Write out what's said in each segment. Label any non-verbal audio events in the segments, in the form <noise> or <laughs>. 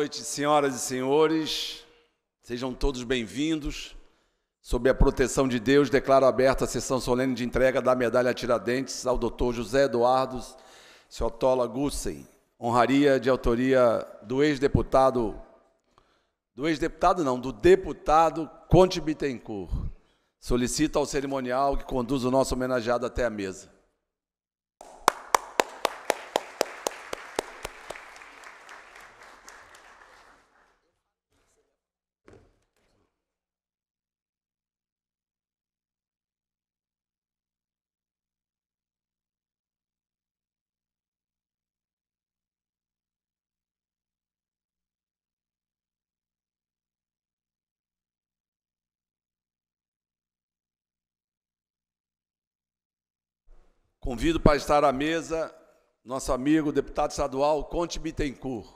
noite, senhoras e senhores. Sejam todos bem-vindos. Sob a proteção de Deus, declaro aberta a sessão solene de entrega da medalha Tiradentes ao Dr. José Eduardo Ciotola Gussen. Honraria de autoria do ex-deputado, do ex-deputado não, do deputado Conte Bittencourt. Solicito ao cerimonial que conduza o nosso homenageado até a mesa. Convido para estar à mesa nosso amigo deputado estadual Conte Bittencourt.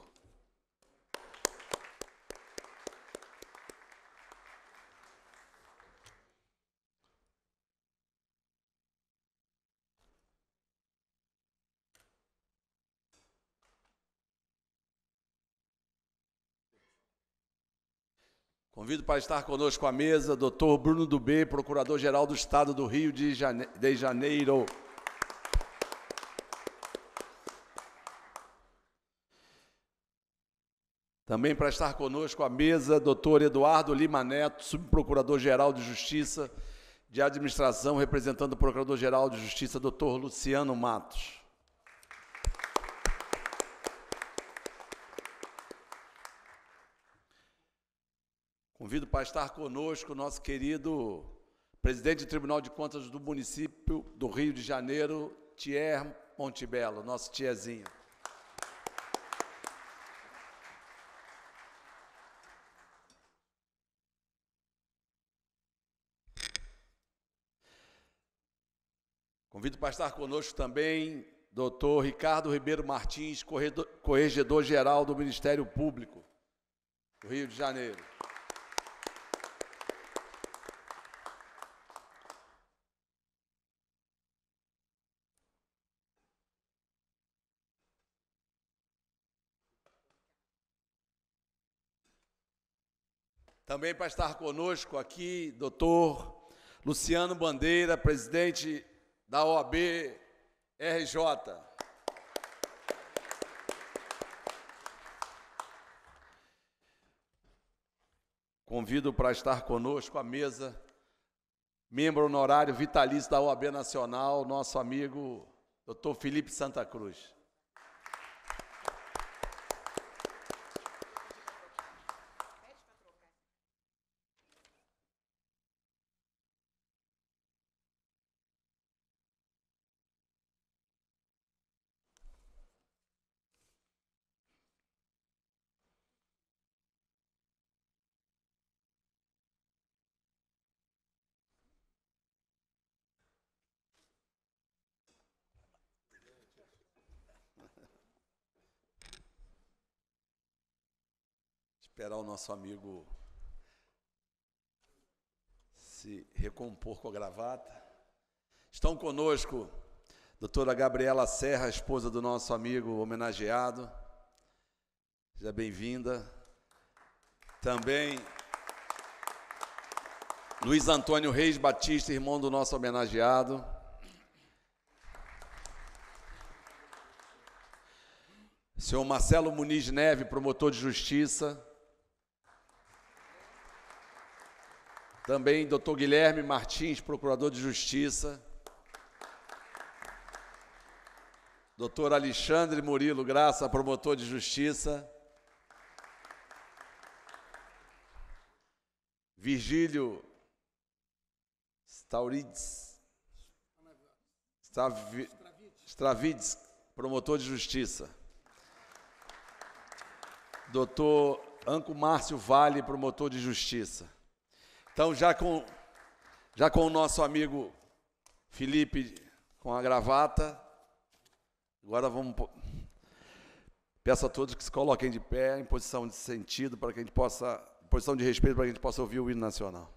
Convido para estar conosco à mesa doutor Bruno Dubê, Procurador-Geral do Estado do Rio de Janeiro. Também para estar conosco à mesa, doutor Eduardo Lima Neto, subprocurador-geral de Justiça de Administração, representando o Procurador-Geral de Justiça, doutor Luciano Matos. Convido para estar conosco o nosso querido presidente do Tribunal de Contas do município do Rio de Janeiro, Tier Montebello, nosso tiezinho. Convido para estar conosco também Dr. Ricardo Ribeiro Martins, corregedor-geral do Ministério Público do Rio de Janeiro. Também para estar conosco aqui, doutor Luciano Bandeira, presidente da OAB RJ. Convido para estar conosco à mesa, membro honorário vitalício da OAB Nacional, nosso amigo Dr. Felipe Santa Cruz. esperar o nosso amigo se recompor com a gravata. Estão conosco doutora Gabriela Serra, esposa do nosso amigo homenageado. Seja bem-vinda. Também Luiz Antônio Reis Batista, irmão do nosso homenageado. Senhor Marcelo Muniz Neve, promotor de justiça. Também Dr. Guilherme Martins, procurador de Justiça. Dr. Alexandre Murilo Graça, promotor de Justiça. Virgílio Staurides. Stravides, promotor de Justiça. Dr. Anco Márcio Vale, promotor de Justiça. Então, já com, já com o nosso amigo Felipe com a gravata, agora vamos. Peço a todos que se coloquem de pé em posição de sentido para que a gente possa, posição de respeito para que a gente possa ouvir o hino nacional.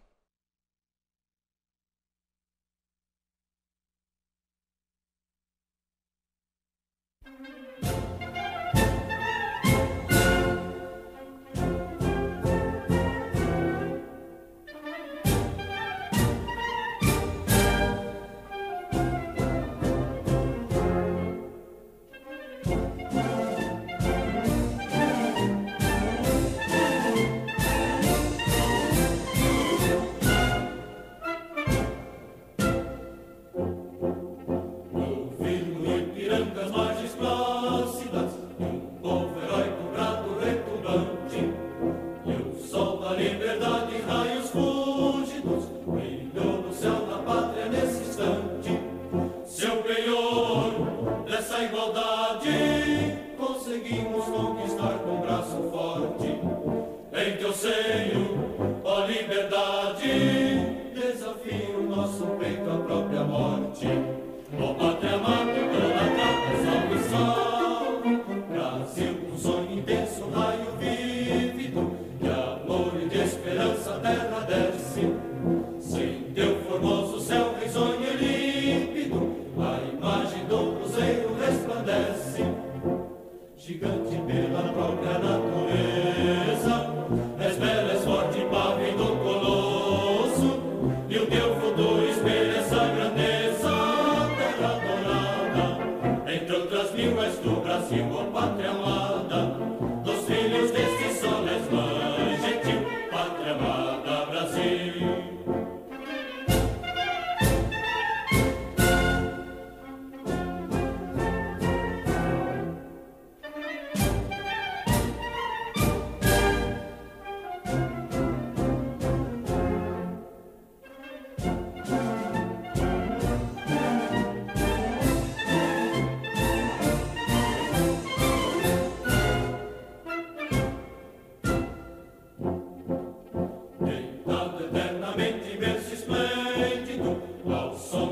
Nelson.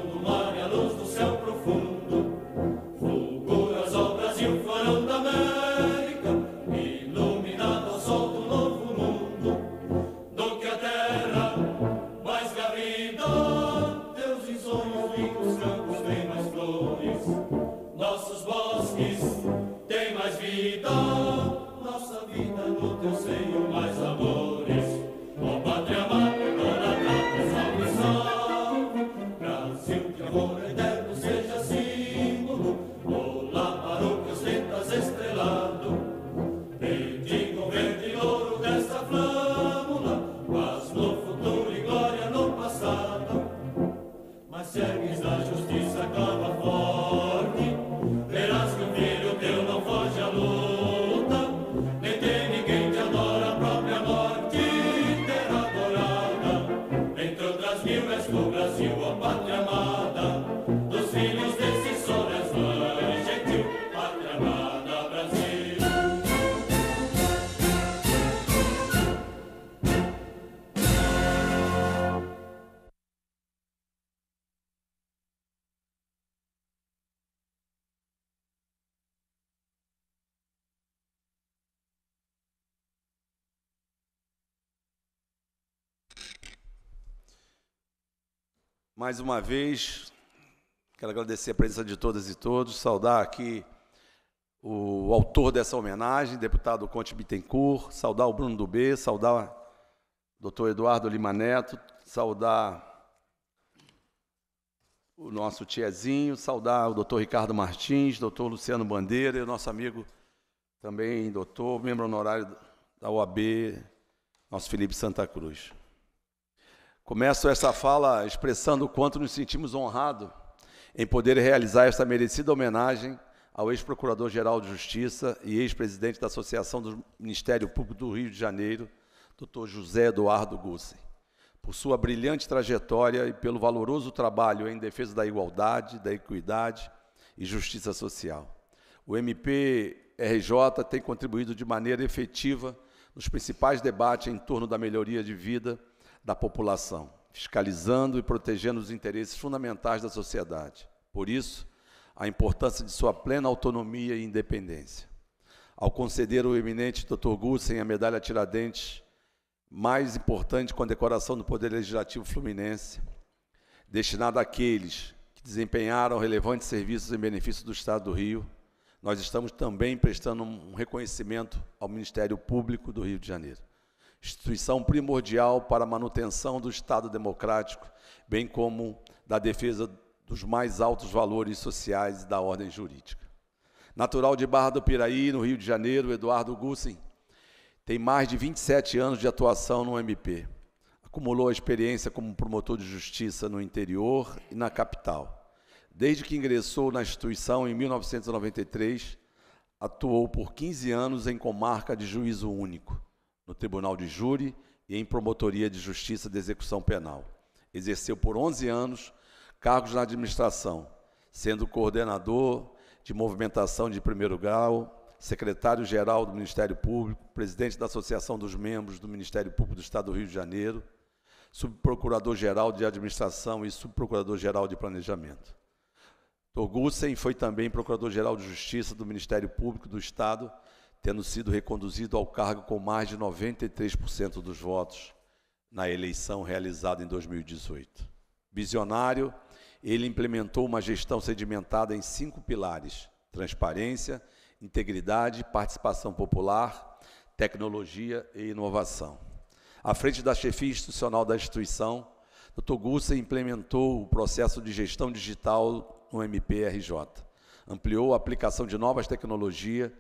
Mais uma vez, quero agradecer a presença de todas e todos, saudar aqui o autor dessa homenagem, deputado Conte Bittencourt, saudar o Bruno Dubê, saudar o doutor Eduardo Lima Neto, saudar o nosso tiezinho, saudar o doutor Ricardo Martins, doutor Luciano Bandeira e o nosso amigo também, doutor, membro honorário da OAB, nosso Felipe Santa Cruz. Começo essa fala expressando o quanto nos sentimos honrados em poder realizar esta merecida homenagem ao ex-procurador-geral de Justiça e ex-presidente da Associação do Ministério Público do Rio de Janeiro, Dr. José Eduardo Gussi. Por sua brilhante trajetória e pelo valoroso trabalho em defesa da igualdade, da equidade e justiça social. O MPRJ tem contribuído de maneira efetiva nos principais debates em torno da melhoria de vida da população, fiscalizando e protegendo os interesses fundamentais da sociedade. Por isso, a importância de sua plena autonomia e independência. Ao conceder o eminente Dr. Gussen a medalha Tiradentes, mais importante condecoração do Poder Legislativo Fluminense, destinada àqueles que desempenharam relevantes serviços em benefício do Estado do Rio, nós estamos também prestando um reconhecimento ao Ministério Público do Rio de Janeiro instituição primordial para a manutenção do Estado democrático, bem como da defesa dos mais altos valores sociais e da ordem jurídica. Natural de Barra do Piraí, no Rio de Janeiro, Eduardo Gussen tem mais de 27 anos de atuação no MP. Acumulou experiência como promotor de justiça no interior e na capital. Desde que ingressou na instituição em 1993, atuou por 15 anos em comarca de juízo único no Tribunal de Júri e em Promotoria de Justiça de Execução Penal. Exerceu por 11 anos cargos na administração, sendo coordenador de movimentação de primeiro grau, secretário-geral do Ministério Público, presidente da Associação dos Membros do Ministério Público do Estado do Rio de Janeiro, subprocurador-geral de Administração e subprocurador-geral de Planejamento. Torgussen foi também procurador-geral de Justiça do Ministério Público do Estado tendo sido reconduzido ao cargo com mais de 93% dos votos na eleição realizada em 2018. Visionário, ele implementou uma gestão sedimentada em cinco pilares: transparência, integridade, participação popular, tecnologia e inovação. À frente da chefia institucional da instituição, Dr. Gussa implementou o processo de gestão digital no MPRJ, ampliou a aplicação de novas tecnologias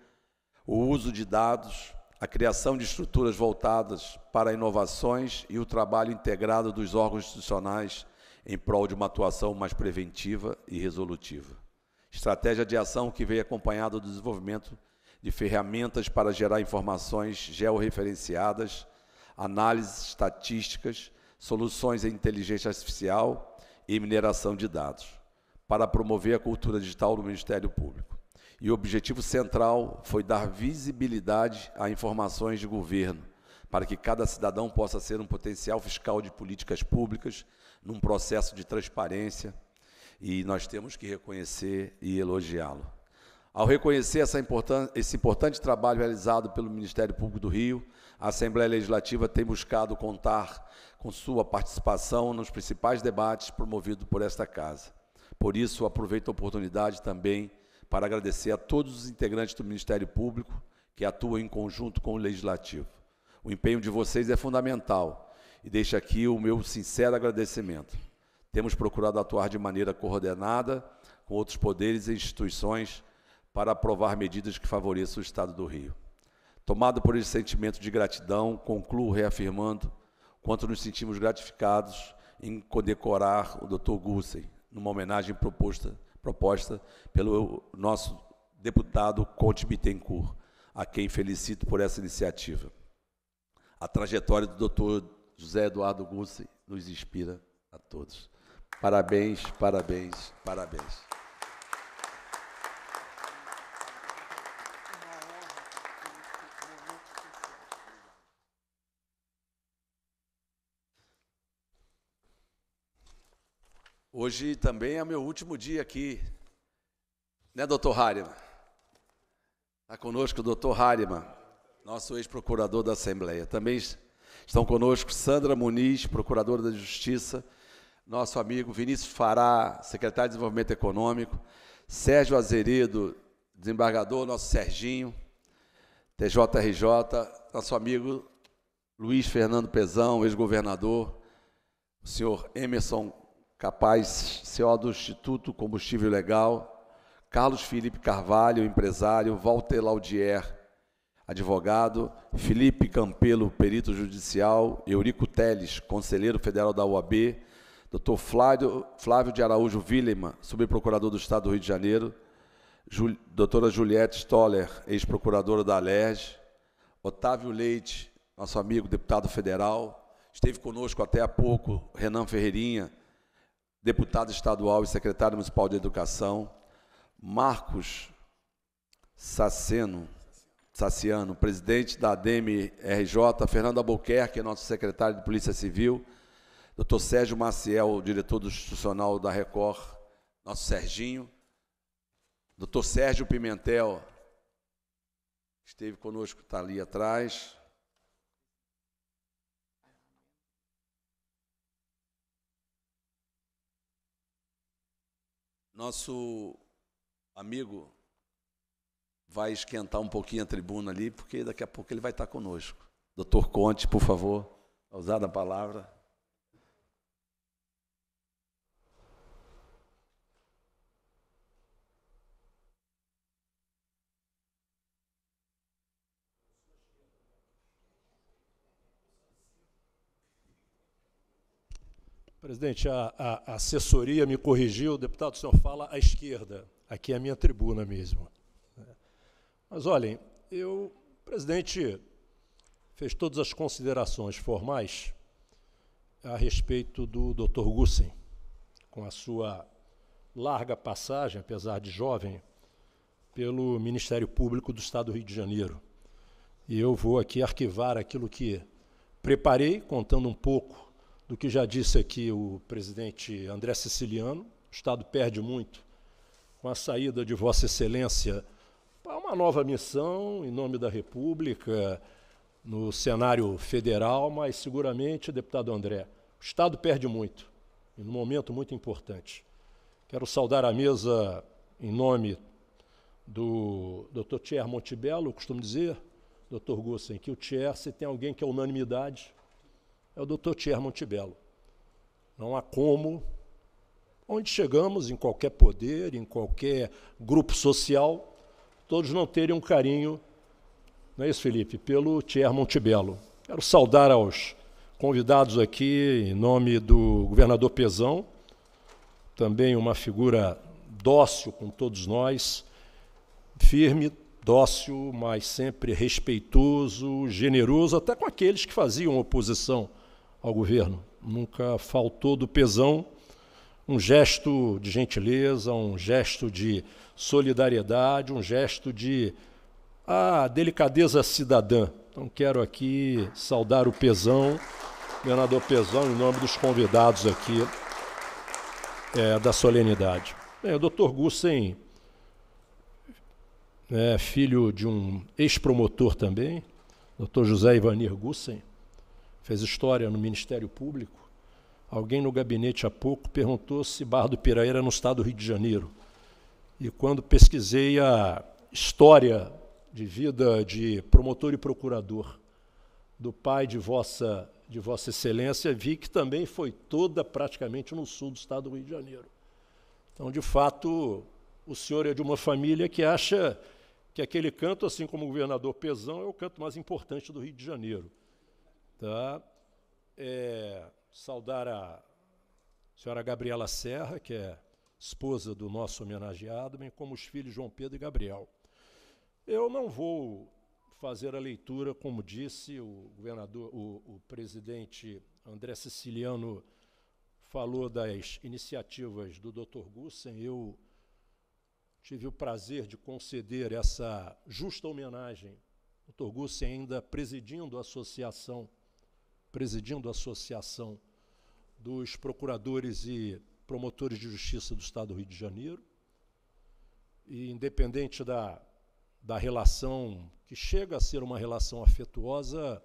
o uso de dados, a criação de estruturas voltadas para inovações e o trabalho integrado dos órgãos institucionais em prol de uma atuação mais preventiva e resolutiva. Estratégia de ação que veio acompanhada do desenvolvimento de ferramentas para gerar informações georreferenciadas, análises estatísticas, soluções em inteligência artificial e mineração de dados, para promover a cultura digital do Ministério Público e o objetivo central foi dar visibilidade a informações de governo, para que cada cidadão possa ser um potencial fiscal de políticas públicas, num processo de transparência, e nós temos que reconhecer e elogiá-lo. Ao reconhecer importan esse importante trabalho realizado pelo Ministério Público do Rio, a Assembleia Legislativa tem buscado contar com sua participação nos principais debates promovidos por esta Casa. Por isso, aproveito a oportunidade também para agradecer a todos os integrantes do Ministério Público que atuam em conjunto com o Legislativo. O empenho de vocês é fundamental e deixo aqui o meu sincero agradecimento. Temos procurado atuar de maneira coordenada com outros poderes e instituições para aprovar medidas que favoreçam o Estado do Rio. Tomado por esse sentimento de gratidão, concluo reafirmando quanto nos sentimos gratificados em condecorar o Dr. Gussen, numa homenagem proposta proposta pelo nosso deputado Conte Bittencourt, a quem felicito por essa iniciativa. A trajetória do doutor José Eduardo Gussi nos inspira a todos. Parabéns, parabéns, parabéns. Hoje também é meu último dia aqui, né, doutor Hariman? Está conosco o doutor Hariman, nosso ex-procurador da Assembleia. Também estão conosco Sandra Muniz, procuradora da Justiça, nosso amigo Vinícius Fará, secretário de Desenvolvimento Econômico, Sérgio Azeredo, desembargador, nosso Serginho, TJRJ, nosso amigo Luiz Fernando Pezão, ex-governador, o senhor Emerson capaz CEO do Instituto Combustível Legal, Carlos Felipe Carvalho, empresário, Walter Laudier, advogado, Felipe Campelo, perito judicial, Eurico Teles, conselheiro federal da UAB, Dr. Flávio, Flávio de Araújo Villeman, subprocurador do Estado do Rio de Janeiro, Jul, doutora Juliette Stoller, ex-procuradora da Alerj, Otávio Leite, nosso amigo deputado federal, esteve conosco até há pouco, Renan Ferreirinha, deputado estadual e secretário municipal de Educação, Marcos Saceno, Saciano, presidente da DMRJ, Fernando Albuquerque, nosso secretário de Polícia Civil, doutor Sérgio Maciel, diretor do institucional da Record, nosso Serginho, doutor Sérgio Pimentel, esteve conosco, está ali atrás, Nosso amigo vai esquentar um pouquinho a tribuna ali, porque daqui a pouco ele vai estar conosco. Doutor Conte, por favor, usada a palavra. Presidente, a, a assessoria me corrigiu, o deputado, o senhor fala à esquerda. Aqui é a minha tribuna mesmo. Mas, olhem, eu, o presidente fez todas as considerações formais a respeito do Dr. Gussen, com a sua larga passagem, apesar de jovem, pelo Ministério Público do Estado do Rio de Janeiro. E eu vou aqui arquivar aquilo que preparei, contando um pouco do que já disse aqui o presidente André Siciliano. O Estado perde muito com a saída de Vossa Excelência para uma nova missão em nome da República no cenário federal, mas seguramente, deputado André, o Estado perde muito, em um momento muito importante. Quero saudar a mesa em nome do Dr. Thier Montebello, costumo dizer, Dr. Gossen, que o Thier, se tem alguém que é unanimidade, é o Dr. Tier Montebello. Não há como, onde chegamos, em qualquer poder, em qualquer grupo social, todos não terem um carinho, não é isso, Felipe, pelo Tier Montebello. Quero saudar aos convidados aqui, em nome do governador Pezão, também uma figura dócil com todos nós, firme, dócil, mas sempre respeitoso, generoso, até com aqueles que faziam oposição ao governo. Nunca faltou do pesão um gesto de gentileza, um gesto de solidariedade, um gesto de ah, delicadeza cidadã. Então quero aqui saudar o Pesão, governador Pesão, em nome dos convidados aqui é, da solenidade. É, o doutor Gussen, é, filho de um ex-promotor também, doutor José Ivanir Gussen, fez história no Ministério Público, alguém no gabinete há pouco perguntou se Bardo do Piraí era no estado do Rio de Janeiro. E quando pesquisei a história de vida de promotor e procurador do pai de vossa, de vossa Excelência, vi que também foi toda praticamente no sul do estado do Rio de Janeiro. Então, de fato, o senhor é de uma família que acha que aquele canto, assim como o governador Pezão, é o canto mais importante do Rio de Janeiro. Tá? É, saudar a senhora Gabriela Serra, que é esposa do nosso homenageado, bem como os filhos João Pedro e Gabriel. Eu não vou fazer a leitura, como disse o governador, o, o presidente André Siciliano falou das iniciativas do Dr. Gussen, eu tive o prazer de conceder essa justa homenagem. O Dr. Gussen ainda presidindo a associação presidindo a Associação dos Procuradores e Promotores de Justiça do Estado do Rio de Janeiro. E, independente da, da relação, que chega a ser uma relação afetuosa,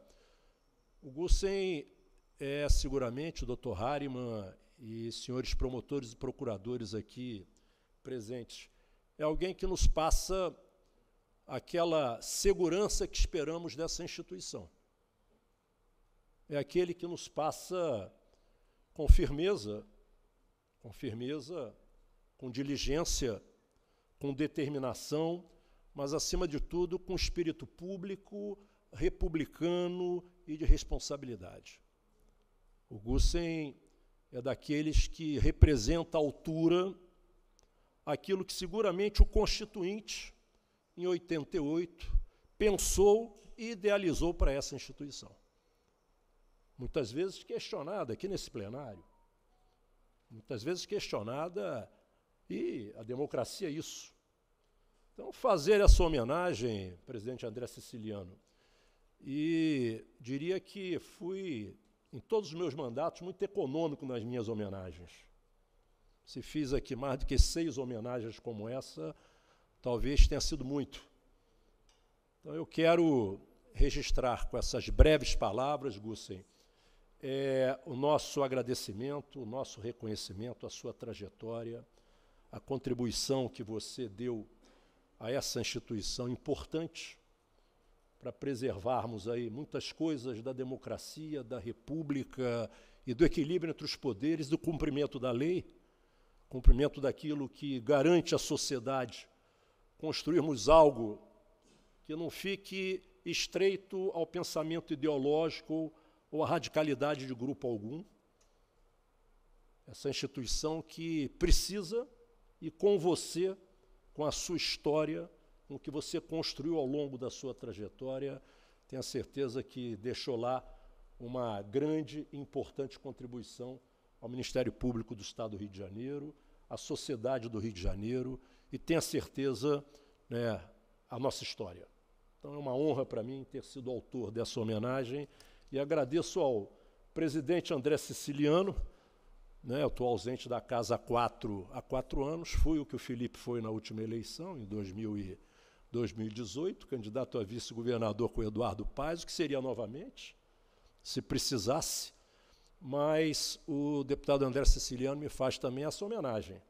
o Gussen é seguramente, o doutor Harriman e senhores promotores e procuradores aqui presentes, é alguém que nos passa aquela segurança que esperamos dessa instituição é aquele que nos passa com firmeza, com firmeza, com diligência, com determinação, mas acima de tudo com espírito público, republicano e de responsabilidade. O Gussen é daqueles que representa a altura aquilo que seguramente o constituinte em 88 pensou e idealizou para essa instituição muitas vezes questionada aqui nesse plenário, muitas vezes questionada, e a democracia é isso. Então, fazer essa homenagem, presidente André Siciliano, e diria que fui, em todos os meus mandatos, muito econômico nas minhas homenagens. Se fiz aqui mais do que seis homenagens como essa, talvez tenha sido muito. Então, eu quero registrar com essas breves palavras, Gussen, é, o nosso agradecimento, o nosso reconhecimento à sua trajetória, à contribuição que você deu a essa instituição importante para preservarmos aí muitas coisas da democracia, da república e do equilíbrio entre os poderes, do cumprimento da lei, cumprimento daquilo que garante à sociedade construirmos algo que não fique estreito ao pensamento ideológico ou a radicalidade de grupo algum. Essa instituição que precisa e com você, com a sua história, com o que você construiu ao longo da sua trajetória, tenho certeza que deixou lá uma grande e importante contribuição ao Ministério Público do Estado do Rio de Janeiro, à sociedade do Rio de Janeiro e tenha certeza né, a nossa história. Então é uma honra para mim ter sido autor dessa homenagem. E agradeço ao presidente André Siciliano, né, eu estou ausente da casa há quatro, há quatro anos, fui o que o Felipe foi na última eleição, em 2000 2018, candidato a vice-governador com Eduardo Paes, o que seria novamente, se precisasse, mas o deputado André Siciliano me faz também essa homenagem,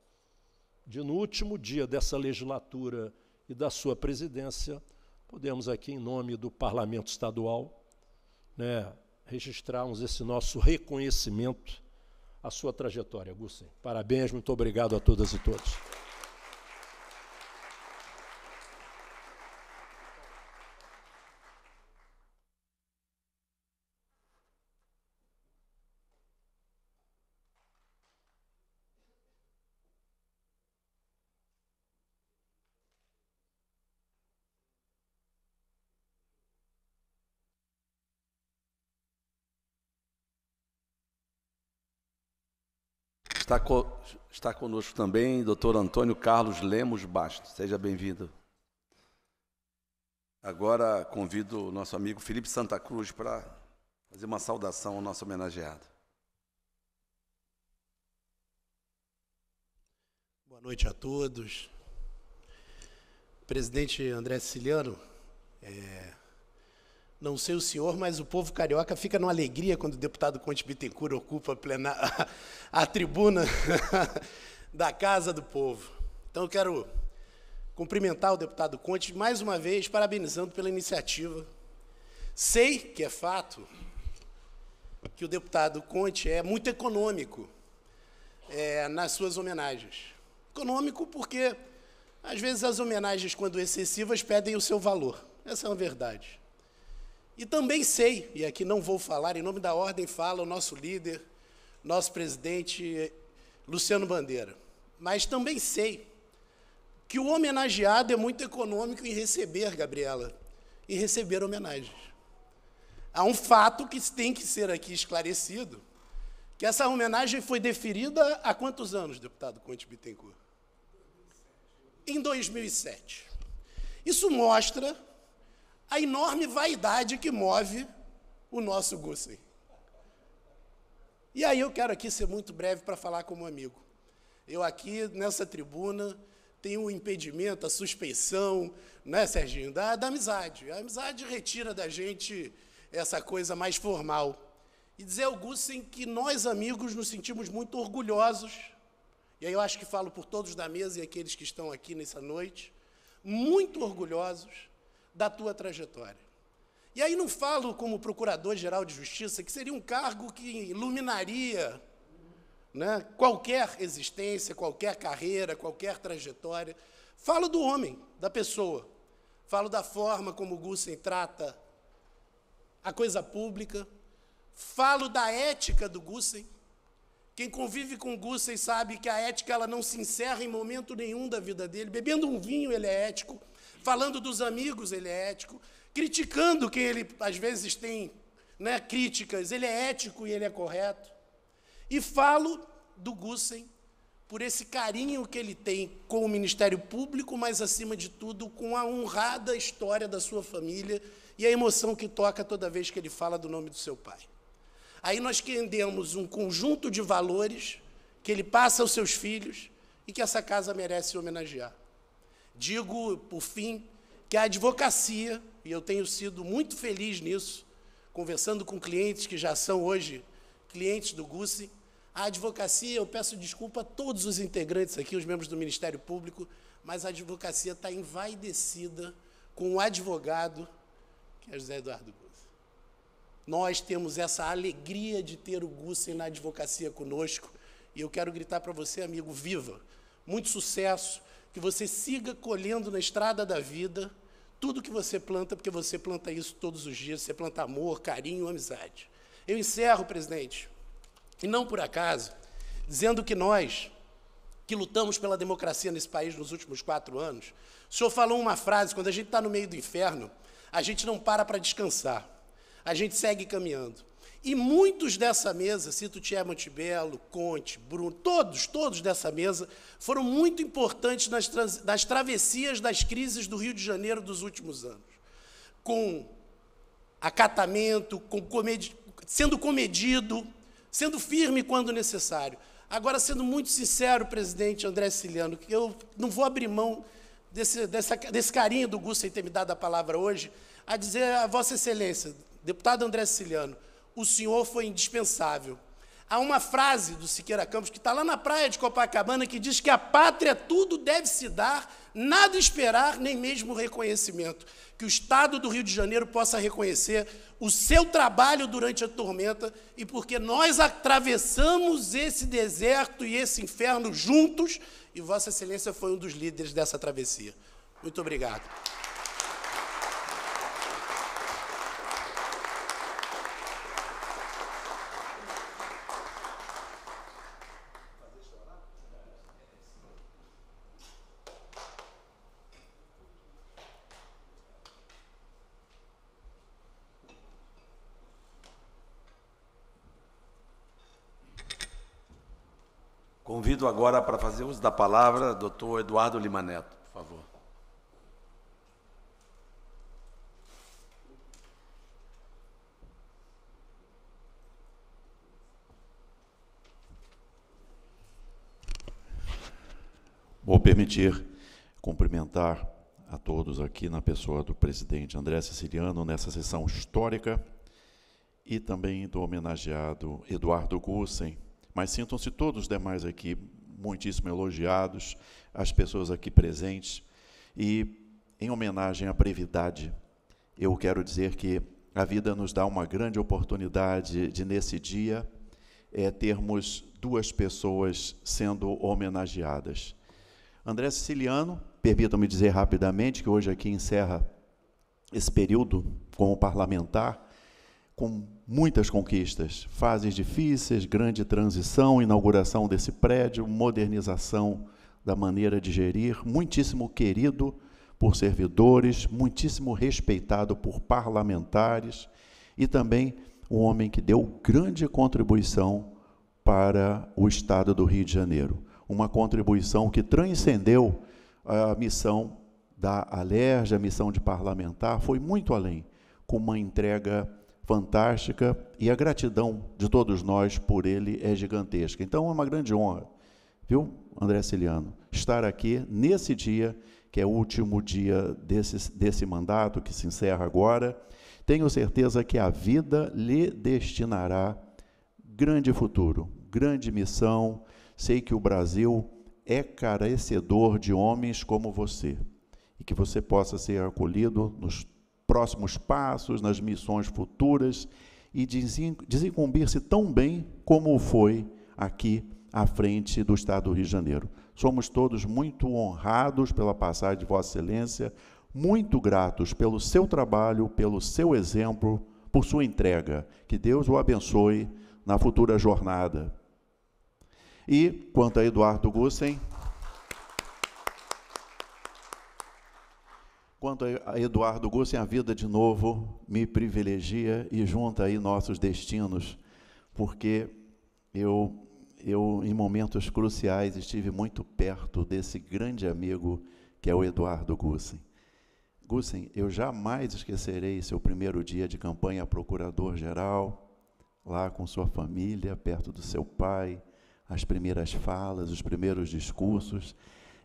de no último dia dessa legislatura e da sua presidência, podemos aqui, em nome do Parlamento Estadual, né, registrarmos esse nosso reconhecimento à sua trajetória, Gussen. Parabéns, muito obrigado a todas e todos. Está, co está conosco também Dr. Antônio Carlos Lemos Bastos. Seja bem-vindo. Agora convido o nosso amigo Felipe Santa Cruz para fazer uma saudação ao nosso homenageado. Boa noite a todos. Presidente André Siciliano, é, não sei o senhor, mas o povo carioca fica numa alegria quando o deputado Conte Bittencourt ocupa a, plena, a, <laughs> a tribuna <laughs> da Casa do Povo. Então, eu quero cumprimentar o deputado Conte mais uma vez, parabenizando pela iniciativa. Sei que é fato que o deputado Conte é muito econômico é, nas suas homenagens. Econômico porque, às vezes, as homenagens, quando excessivas, pedem o seu valor. Essa é uma verdade. E também sei, e aqui não vou falar, em nome da ordem fala o nosso líder, nosso presidente eh, Luciano Bandeira. Mas também sei que o homenageado é muito econômico em receber, Gabriela, em receber homenagens. Há um fato que tem que ser aqui esclarecido, que essa homenagem foi deferida há quantos anos, deputado Conte Bittencourt? Em 2007. Isso mostra a enorme vaidade que move o nosso Gussen. E aí eu quero aqui ser muito breve para falar como amigo. Eu aqui nessa tribuna tenho o um impedimento, a suspeição, né, Serginho, da, da amizade. A amizade retira da gente essa coisa mais formal. E dizer ao Gussen que nós, amigos, nos sentimos muito orgulhosos, e aí eu acho que falo por todos da mesa e aqueles que estão aqui nessa noite, muito orgulhosos da tua trajetória. E aí não falo como procurador-geral de justiça, que seria um cargo que iluminaria né, qualquer existência, qualquer carreira, qualquer trajetória. Falo do homem, da pessoa. Falo da forma como Gussen trata a coisa pública. Falo da ética do Gussen. Quem convive com Gussen sabe que a ética ela não se encerra em momento nenhum da vida dele. Bebendo um vinho, ele é ético. Falando dos amigos, ele é ético. Criticando quem ele às vezes tem né, críticas, ele é ético e ele é correto. E falo do Gussen por esse carinho que ele tem com o Ministério Público, mas acima de tudo com a honrada história da sua família e a emoção que toca toda vez que ele fala do nome do seu pai. Aí nós queremos um conjunto de valores que ele passa aos seus filhos e que essa casa merece homenagear. Digo, por fim, que a advocacia, e eu tenho sido muito feliz nisso, conversando com clientes que já são hoje clientes do GUSI, a advocacia, eu peço desculpa a todos os integrantes aqui, os membros do Ministério Público, mas a advocacia está envaidecida com o advogado, que é José Eduardo Gussi. Nós temos essa alegria de ter o Gussi na advocacia conosco, e eu quero gritar para você, amigo, viva! Muito sucesso, que você siga colhendo na estrada da vida tudo que você planta, porque você planta isso todos os dias, você planta amor, carinho, amizade. Eu encerro, presidente, e não por acaso, dizendo que nós, que lutamos pela democracia nesse país nos últimos quatro anos, o senhor falou uma frase: quando a gente está no meio do inferno, a gente não para para descansar, a gente segue caminhando. E muitos dessa mesa, cito Tié Montebello, Conte, Bruno, todos, todos dessa mesa, foram muito importantes nas, nas travessias das crises do Rio de Janeiro dos últimos anos. Com acatamento, com comedi sendo comedido, sendo firme quando necessário. Agora, sendo muito sincero, presidente André Ciliano, que eu não vou abrir mão desse, dessa, desse carinho do Gusto em ter me dado a palavra hoje, a dizer a Vossa Excelência, deputado André Ciliano, o senhor foi indispensável. Há uma frase do Siqueira Campos que está lá na praia de Copacabana que diz que a pátria tudo deve se dar, nada esperar, nem mesmo reconhecimento. Que o Estado do Rio de Janeiro possa reconhecer o seu trabalho durante a tormenta e porque nós atravessamos esse deserto e esse inferno juntos e Vossa Excelência foi um dos líderes dessa travessia. Muito obrigado. Convido agora para fazer uso da palavra doutor Eduardo Lima Neto, por favor. Vou permitir cumprimentar a todos aqui na pessoa do presidente André Siciliano nessa sessão histórica e também do homenageado Eduardo Gussen, mas sintam-se todos os demais aqui muitíssimo elogiados, as pessoas aqui presentes. E em homenagem à brevidade, eu quero dizer que a vida nos dá uma grande oportunidade de, nesse dia, é, termos duas pessoas sendo homenageadas. André Siciliano, permitam-me dizer rapidamente que hoje aqui encerra esse período como parlamentar, com muitas conquistas, fases difíceis, grande transição, inauguração desse prédio, modernização da maneira de gerir, muitíssimo querido por servidores, muitíssimo respeitado por parlamentares e também um homem que deu grande contribuição para o Estado do Rio de Janeiro. Uma contribuição que transcendeu a missão da alerja, a missão de parlamentar, foi muito além, com uma entrega fantástica e a gratidão de todos nós por ele é gigantesca. Então é uma grande honra, viu, André Ciliano, estar aqui nesse dia, que é o último dia desse, desse mandato que se encerra agora. Tenho certeza que a vida lhe destinará grande futuro, grande missão. Sei que o Brasil é carecedor de homens como você e que você possa ser acolhido nos próximos passos, nas missões futuras e desincumbir-se tão bem como foi aqui à frente do Estado do Rio de Janeiro. Somos todos muito honrados pela passagem de Vossa Excelência, muito gratos pelo seu trabalho, pelo seu exemplo, por sua entrega. Que Deus o abençoe na futura jornada. E quanto a Eduardo Gussen, quanto a Eduardo Gussen, a vida de novo me privilegia e junta aí nossos destinos, porque eu, eu em momentos cruciais estive muito perto desse grande amigo que é o Eduardo Gussen. Gussen, eu jamais esquecerei seu primeiro dia de campanha a procurador-geral, lá com sua família, perto do seu pai, as primeiras falas, os primeiros discursos.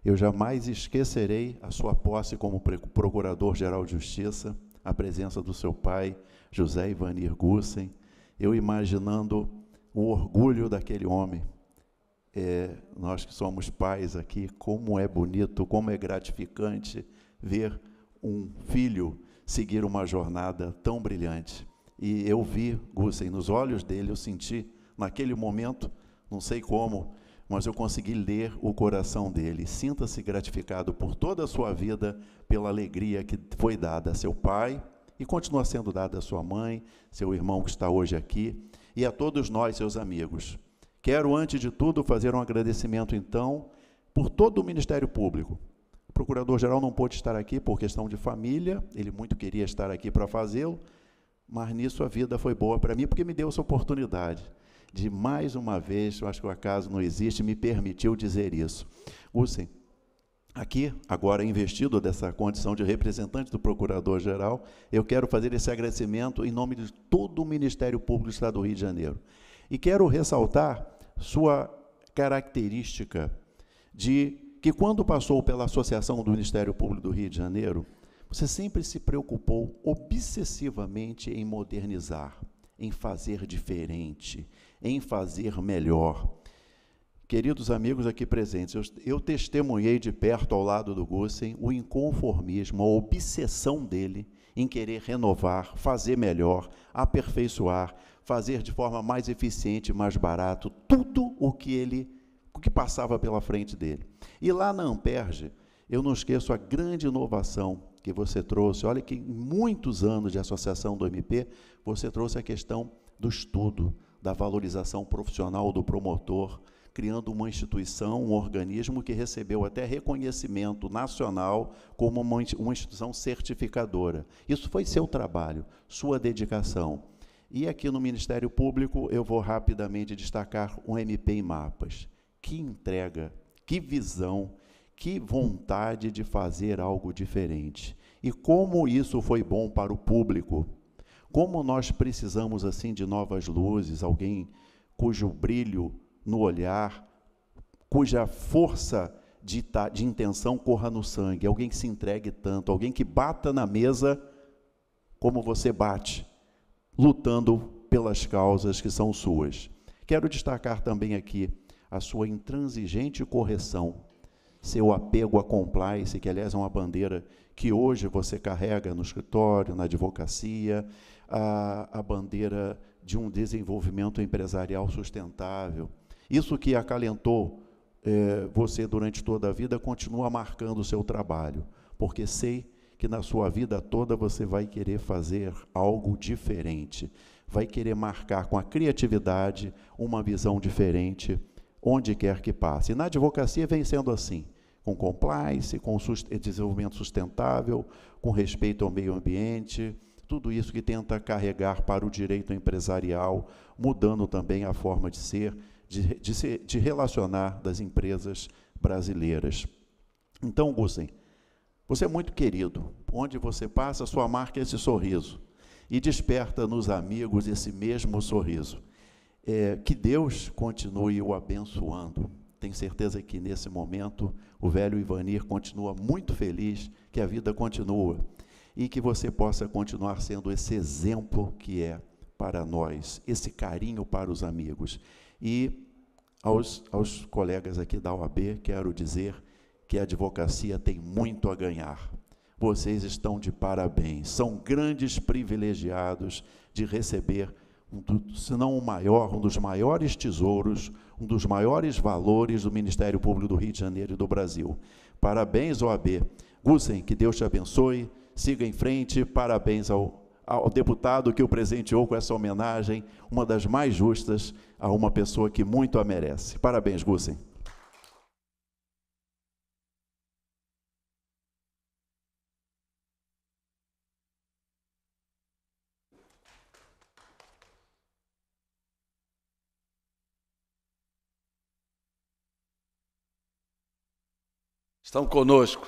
Eu jamais esquecerei a sua posse como Procurador-Geral de Justiça, a presença do seu pai, José Ivanir Gussen, eu imaginando o orgulho daquele homem. É, nós que somos pais aqui, como é bonito, como é gratificante ver um filho seguir uma jornada tão brilhante. E eu vi Gussen nos olhos dele, eu senti naquele momento, não sei como, mas eu consegui ler o coração dele. Sinta-se gratificado por toda a sua vida, pela alegria que foi dada a seu pai e continua sendo dada a sua mãe, seu irmão que está hoje aqui e a todos nós, seus amigos. Quero, antes de tudo, fazer um agradecimento, então, por todo o Ministério Público. O Procurador-Geral não pôde estar aqui por questão de família, ele muito queria estar aqui para fazê-lo, mas nisso a vida foi boa para mim, porque me deu essa oportunidade de mais uma vez, eu acho que o acaso não existe, me permitiu dizer isso. Usem, aqui, agora investido dessa condição de representante do Procurador-Geral, eu quero fazer esse agradecimento em nome de todo o Ministério Público do Estado do Rio de Janeiro. E quero ressaltar sua característica de que quando passou pela Associação do Ministério Público do Rio de Janeiro, você sempre se preocupou obsessivamente em modernizar, em fazer diferente, em fazer melhor. Queridos amigos aqui presentes, eu, eu testemunhei de perto ao lado do Gussen o inconformismo, a obsessão dele em querer renovar, fazer melhor, aperfeiçoar, fazer de forma mais eficiente, mais barato, tudo o que ele o que passava pela frente dele. E lá na Amperge, eu não esqueço a grande inovação que você trouxe. Olha que em muitos anos de associação do MP, você trouxe a questão do estudo, da valorização profissional do promotor, criando uma instituição, um organismo que recebeu até reconhecimento nacional como uma, instituição certificadora. Isso foi seu trabalho, sua dedicação. E aqui no Ministério Público eu vou rapidamente destacar um MP em mapas. Que entrega, que visão, que vontade de fazer algo diferente. E como isso foi bom para o público, como nós precisamos assim de novas luzes, alguém cujo brilho no olhar, cuja força de, de intenção corra no sangue, alguém que se entregue tanto, alguém que bata na mesa como você bate, lutando pelas causas que são suas. Quero destacar também aqui a sua intransigente correção, seu apego à compliance, que aliás é uma bandeira que hoje você carrega no escritório, na advocacia, a, a bandeira de um desenvolvimento empresarial sustentável. Isso que acalentou é, você durante toda a vida continua marcando o seu trabalho, porque sei que na sua vida toda você vai querer fazer algo diferente, vai querer marcar com a criatividade uma visão diferente onde quer que passe. E na advocacia vem sendo assim, com compliance, com desenvolvimento sustentável, com respeito ao meio ambiente, tudo isso que tenta carregar para o direito empresarial, mudando também a forma de ser, de, de, se, de relacionar das empresas brasileiras. Então, Gusen, você é muito querido. Onde você passa, sua marca é esse sorriso. E desperta nos amigos esse mesmo sorriso. É, que Deus continue o abençoando. Tenho certeza que nesse momento o velho Ivanir continua muito feliz, que a vida continua e que você possa continuar sendo esse exemplo que é para nós, esse carinho para os amigos. E aos, aos colegas aqui da OAB, quero dizer que a advocacia tem muito a ganhar. Vocês estão de parabéns, são grandes privilegiados de receber, um do, se não o maior, um dos maiores tesouros, um dos maiores valores do Ministério Público do Rio de Janeiro e do Brasil. Parabéns, OAB. Gusen que Deus te abençoe siga em frente. Parabéns ao, ao deputado que o presenteou com essa homenagem, uma das mais justas a uma pessoa que muito a merece. Parabéns, Gussen. Estão conosco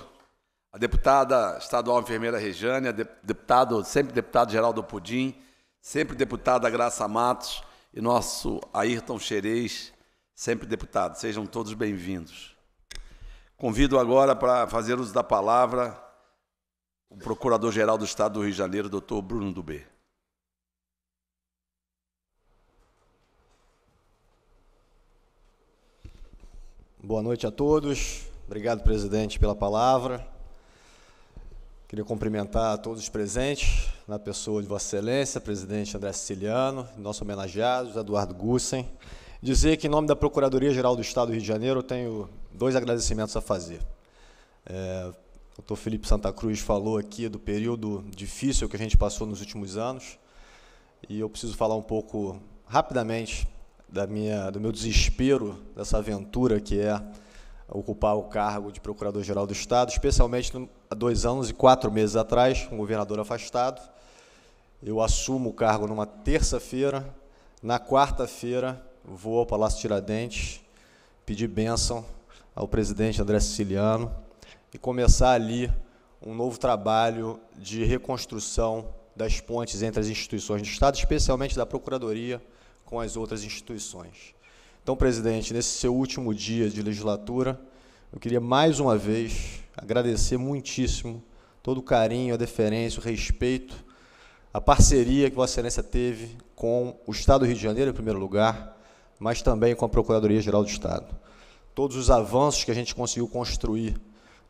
a deputada estadual enfermeira Rejane, a deputado, sempre deputado Geraldo Pudim, sempre deputada Graça Matos e nosso Ayrton Xerez, sempre deputado. Sejam todos bem-vindos. Convido agora para fazer uso da palavra o Procurador-Geral do Estado do Rio de Janeiro, doutor Bruno Dubê. Boa noite a todos. Obrigado, presidente, pela palavra. Queria cumprimentar a todos os presentes, na pessoa de Vossa Excelência, presidente André Siciliano, nossos homenageados, Eduardo Gussen. Dizer que, em nome da Procuradoria-Geral do Estado do Rio de Janeiro, eu tenho dois agradecimentos a fazer. É, o doutor Felipe Santa Cruz falou aqui do período difícil que a gente passou nos últimos anos, e eu preciso falar um pouco, rapidamente, da minha, do meu desespero dessa aventura que é ocupar o cargo de Procurador-Geral do Estado, especialmente no, há dois anos e quatro meses atrás, um governador afastado. Eu assumo o cargo numa terça-feira. Na quarta-feira, vou ao Palácio Tiradentes pedir bênção ao presidente André Siciliano e começar ali um novo trabalho de reconstrução das pontes entre as instituições do Estado, especialmente da Procuradoria com as outras instituições. Então, presidente, nesse seu último dia de legislatura, eu queria mais uma vez agradecer muitíssimo todo o carinho, a deferência, o respeito, a parceria que Vossa Excelência teve com o Estado do Rio de Janeiro, em primeiro lugar, mas também com a Procuradoria-Geral do Estado. Todos os avanços que a gente conseguiu construir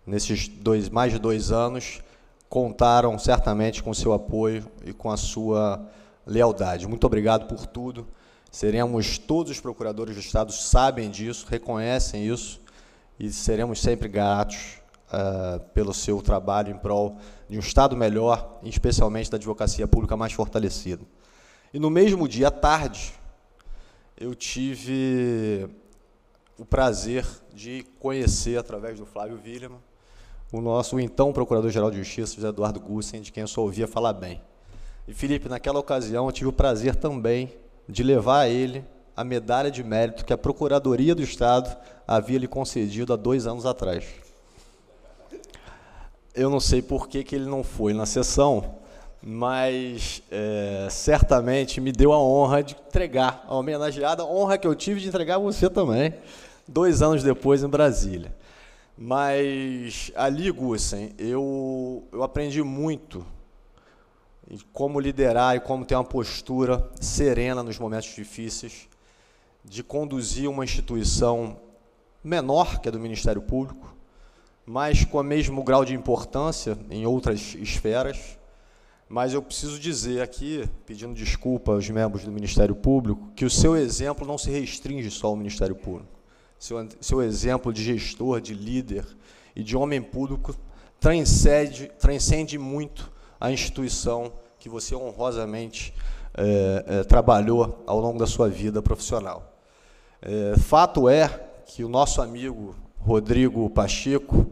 nesses dois, mais de dois anos contaram certamente com seu apoio e com a sua lealdade. Muito obrigado por tudo. Seremos todos os procuradores do Estado sabem disso, reconhecem isso e seremos sempre gratos uh, pelo seu trabalho em prol de um Estado melhor, especialmente da advocacia pública mais fortalecida. E no mesmo dia, à tarde, eu tive o prazer de conhecer, através do Flávio Willeman, o nosso então Procurador-Geral de Justiça, José Eduardo Gussen, de quem eu só ouvia falar bem. E, Felipe, naquela ocasião, eu tive o prazer também de levar a ele a medalha de mérito que a Procuradoria do Estado havia lhe concedido há dois anos atrás. Eu não sei por que, que ele não foi na sessão, mas é, certamente me deu a honra de entregar a homenageada, a honra que eu tive de entregar a você também, dois anos depois em Brasília. Mas ali, Gussen, eu, eu aprendi muito em como liderar e como ter uma postura serena nos momentos difíceis, de conduzir uma instituição menor que a do Ministério Público, mas com o mesmo grau de importância em outras esferas. Mas eu preciso dizer aqui, pedindo desculpa aos membros do Ministério Público, que o seu exemplo não se restringe só ao Ministério Público. Seu, seu exemplo de gestor, de líder e de homem público transcende, transcende muito a instituição que você honrosamente é, é, trabalhou ao longo da sua vida profissional. É, fato é que o nosso amigo Rodrigo Pacheco,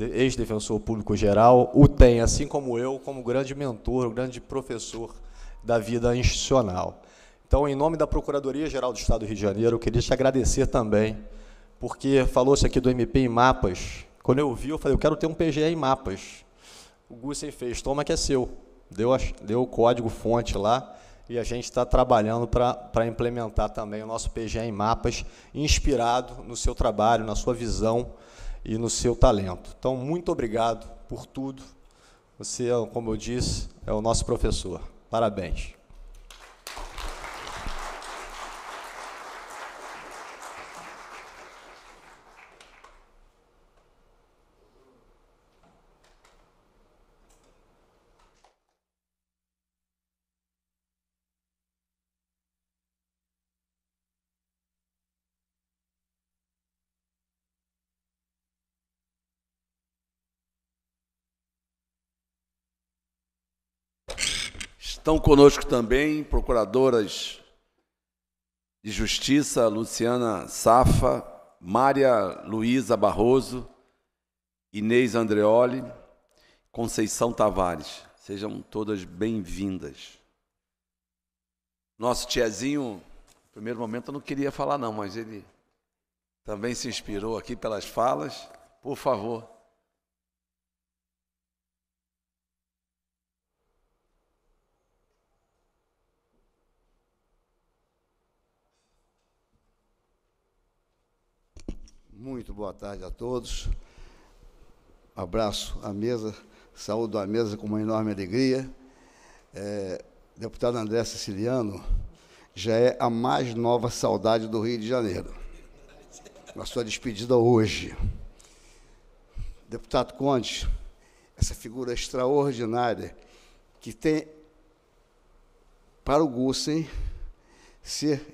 ex-defensor público geral, o tem, assim como eu, como grande mentor, grande professor da vida institucional. Então, em nome da Procuradoria-Geral do Estado do Rio de Janeiro, eu queria te agradecer também, porque falou-se aqui do MP em mapas. Quando eu vi, eu falei, eu quero ter um PGE em mapas. O Gussen fez, toma que é seu. Deu, a, deu o código-fonte lá, e a gente está trabalhando para implementar também o nosso PGE em mapas, inspirado no seu trabalho, na sua visão e no seu talento. Então, muito obrigado por tudo. Você, como eu disse, é o nosso professor. Parabéns. Estão conosco também procuradoras de Justiça Luciana Safa, Mária Luísa Barroso, Inês Andreoli, Conceição Tavares. Sejam todas bem-vindas. Nosso tiezinho, no primeiro momento eu não queria falar não, mas ele também se inspirou aqui pelas falas. Por favor. Muito boa tarde a todos. Abraço à mesa, saúdo à mesa com uma enorme alegria. É, deputado André Siciliano já é a mais nova saudade do Rio de Janeiro. Na sua despedida hoje. Deputado Conde, essa figura extraordinária que tem para o Gussen ser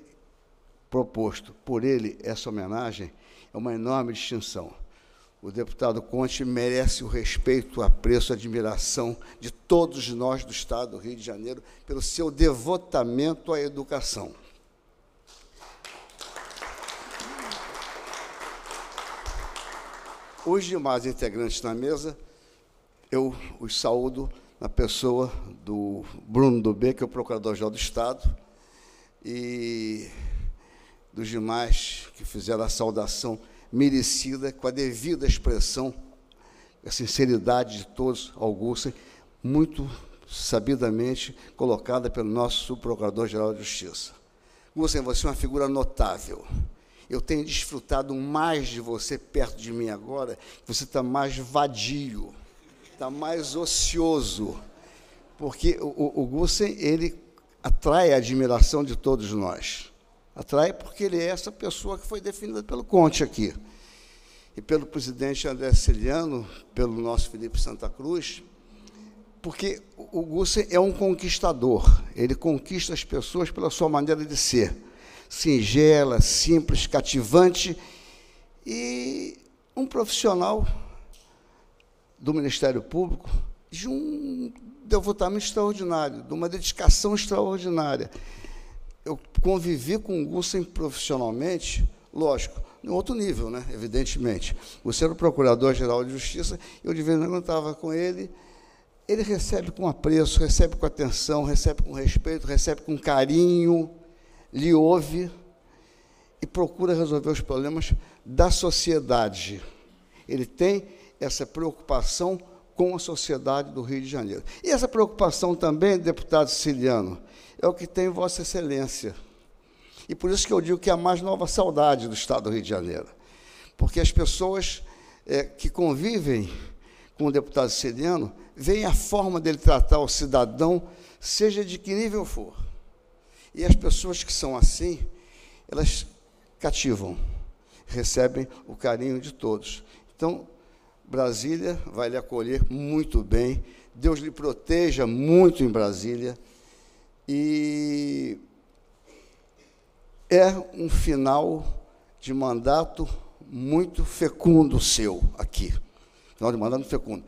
proposto por ele essa homenagem é uma enorme distinção. O deputado Conte merece o respeito, o apreço, a admiração de todos nós do Estado do Rio de Janeiro pelo seu devotamento à educação. Os demais integrantes na mesa, eu os saúdo na pessoa do Bruno Dubé, que é o Procurador-Geral do Estado, e dos demais que fizeram a saudação merecida, com a devida expressão, a sinceridade de todos, Augusta, muito sabidamente colocada pelo nosso Procurador-Geral de Justiça. Gusten, você é uma figura notável. Eu tenho desfrutado mais de você perto de mim agora, você está mais vadio, está mais ocioso, porque o, o, ele atrai a admiração de todos nós. Atrai porque ele é essa pessoa que foi definida pelo Conte aqui. E pelo presidente André Ciliano, pelo nosso Felipe Santa Cruz, porque o Gussen é um conquistador. Ele conquista as pessoas pela sua maneira de ser. Singela, simples, cativante e um profissional do Ministério Público de um devotamento extraordinário, de uma dedicação extraordinária eu convivi com o Gussen profissionalmente, lógico, em outro nível, né? evidentemente. Você era o Procurador-Geral de Justiça, eu de vez em quando estava com ele, ele recebe com apreço, recebe com atenção, recebe com respeito, recebe com carinho, lhe ouve e procura resolver os problemas da sociedade. Ele tem essa preocupação com a sociedade do Rio de Janeiro. E essa preocupação também, deputado siciliano, é o que tem Vossa Excelência. E por isso que eu digo que é a mais nova saudade do Estado do Rio de Janeiro. Porque as pessoas é, que convivem com o deputado siciliano veem a forma dele tratar o cidadão, seja de que nível for. E as pessoas que são assim, elas cativam, recebem o carinho de todos. Então, Brasília vai lhe acolher muito bem. Deus lhe proteja muito em Brasília. E é um final de mandato muito fecundo seu aqui. Final de mandato fecundo.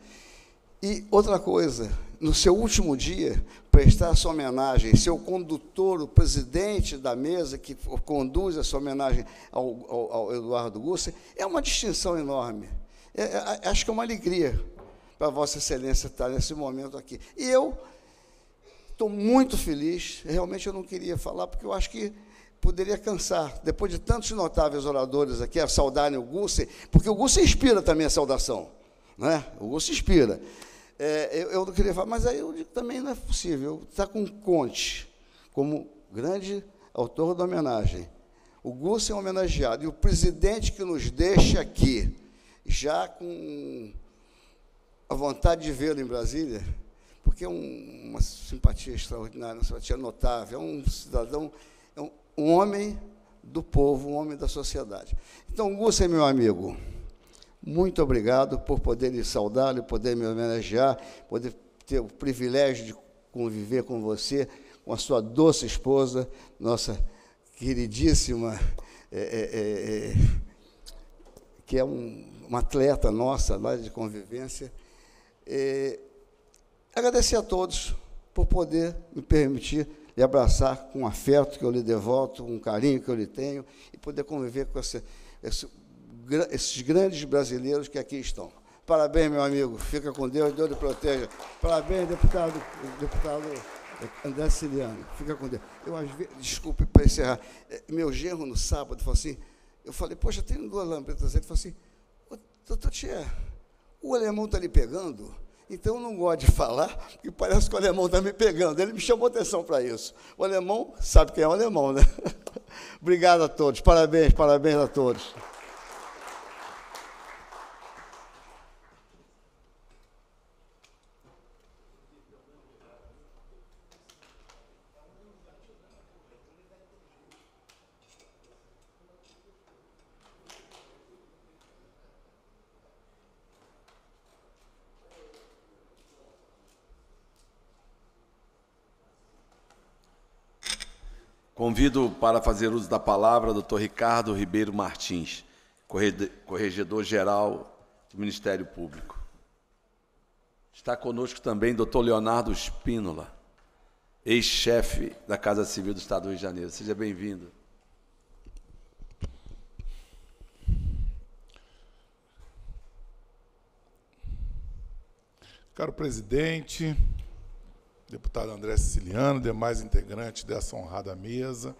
E outra coisa, no seu último dia, prestar sua homenagem, seu condutor, o presidente da mesa que conduz essa homenagem ao, ao, ao Eduardo Gussa, é uma distinção enorme. É, é, é, acho que é uma alegria para Vossa Excelência estar nesse momento aqui. E eu estou muito feliz, realmente eu não queria falar, porque eu acho que poderia cansar, depois de tantos notáveis oradores aqui, a saudarem o Gussi, porque o Gussi inspira também a saudação, né? o Gussi inspira. É, eu, eu, não queria falar, mas aí eu digo, também não é possível, está com Conte como grande autor da homenagem. O Gussi é homenageado, e o presidente que nos deixa aqui, já com a vontade de vê-lo em Brasília, porque é um, uma simpatia extraordinária, uma simpatia notável, é um cidadão, é um, um homem do povo, um homem da sociedade. Então, Gussa, meu amigo, muito obrigado por poder lhe saudar, lhe poder me homenagear, poder ter o privilégio de conviver com você, com a sua doce esposa, nossa queridíssima, é, é, é, que é um uma atleta nossa lá de convivência. E agradecer a todos por poder me permitir lhe abraçar com um afeto que eu lhe devoto, um carinho que eu lhe tenho, e poder conviver com esse, esse, esses grandes brasileiros que aqui estão. Parabéns, meu amigo. Fica com Deus, Deus lhe proteja. Parabéns, deputado, deputado André Siliano. Fica com Deus. Eu, às vezes, desculpe para encerrar, é, meu genro no sábado falou assim, eu falei, poxa, tem duas lambretas. Ele falou assim, doutor Tia, o alemão está lhe pegando? Então eu não gosto de <laughs> falar, porque parece que o alemão está me pegando. Ele me chamou atenção para isso. O alemão sabe quem é o alemão, né? <laughs> Obrigado a todos, parabéns, parabéns a todos. Convido para fazer uso da palavra o doutor Ricardo Ribeiro Martins, corregedor-geral do Ministério Público. Está conosco também doutor Leonardo Spínola, ex-chefe da Casa Civil do Estado do Rio de Janeiro. Seja bem-vindo. Caro presidente, deputado André Siciliano, demais integrantes dessa honrada mesa,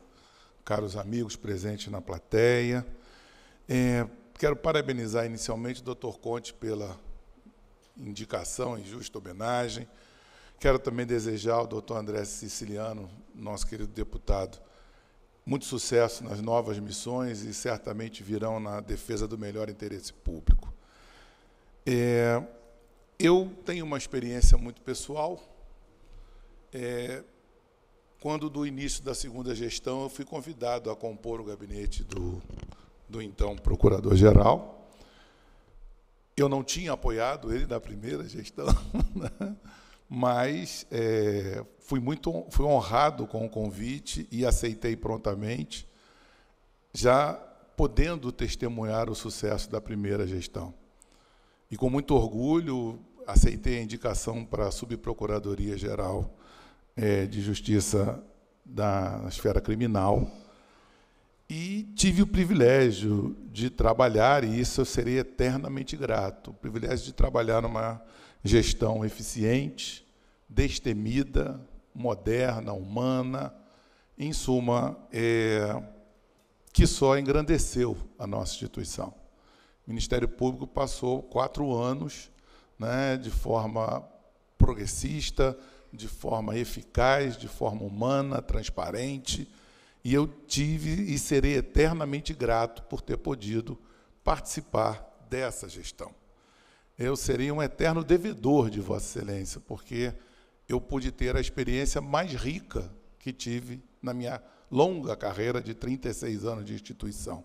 caros amigos presentes na plateia. É, quero parabenizar inicialmente o doutor Conte pela indicação e justa homenagem. Quero também desejar ao doutor André Siciliano, nosso querido deputado, muito sucesso nas novas missões e certamente virão na defesa do melhor interesse público. É, eu tenho uma experiência muito pessoal, é, quando do início da segunda gestão eu fui convidado a compor o gabinete do, do então procurador-geral. Eu não tinha apoiado ele na primeira gestão, <laughs> né? mas é, fui muito fui honrado com o convite e aceitei prontamente, já podendo testemunhar o sucesso da primeira gestão. E com muito orgulho aceitei a indicação para a Subprocuradoria Geral é, de Justiça da esfera criminal e tive o privilégio de trabalhar, e isso eu serei eternamente grato, o privilégio de trabalhar numa gestão eficiente, destemida, moderna, humana, em suma, é, que só engrandeceu a nossa instituição. O Ministério Público passou quatro anos né, de forma progressista, de forma eficaz, de forma humana, transparente, e eu tive e serei eternamente grato por ter podido participar dessa gestão. Eu serei um eterno devedor de Vossa Excelência, porque eu pude ter a experiência mais rica que tive na minha longa carreira de 36 anos de instituição.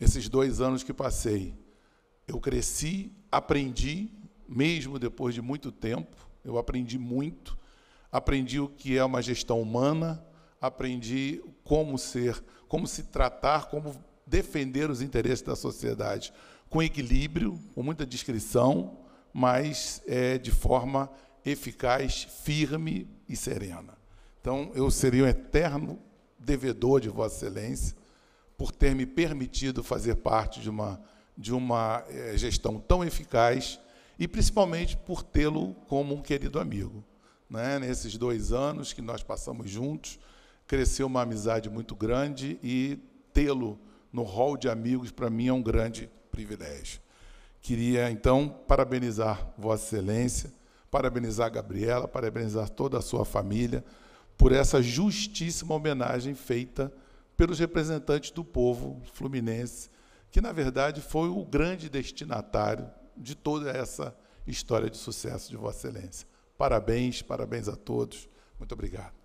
Esses dois anos que passei, eu cresci, aprendi, mesmo depois de muito tempo, eu aprendi muito, aprendi o que é uma gestão humana, aprendi como ser, como se tratar, como defender os interesses da sociedade com equilíbrio, com muita discrição, mas é, de forma eficaz, firme e serena. Então, eu seria um eterno devedor de Vossa Excelência por ter me permitido fazer parte de uma, de uma é, gestão tão eficaz e principalmente por tê-lo como um querido amigo. Né? Nesses dois anos que nós passamos juntos, cresceu uma amizade muito grande e tê-lo no hall de amigos, para mim, é um grande privilégio. Queria, então, parabenizar Vossa Excelência, parabenizar a Gabriela, parabenizar toda a sua família por essa justíssima homenagem feita pelos representantes do povo fluminense, que, na verdade, foi o grande destinatário de toda essa história de sucesso de Vossa Excelência. Parabéns, parabéns a todos. Muito obrigado.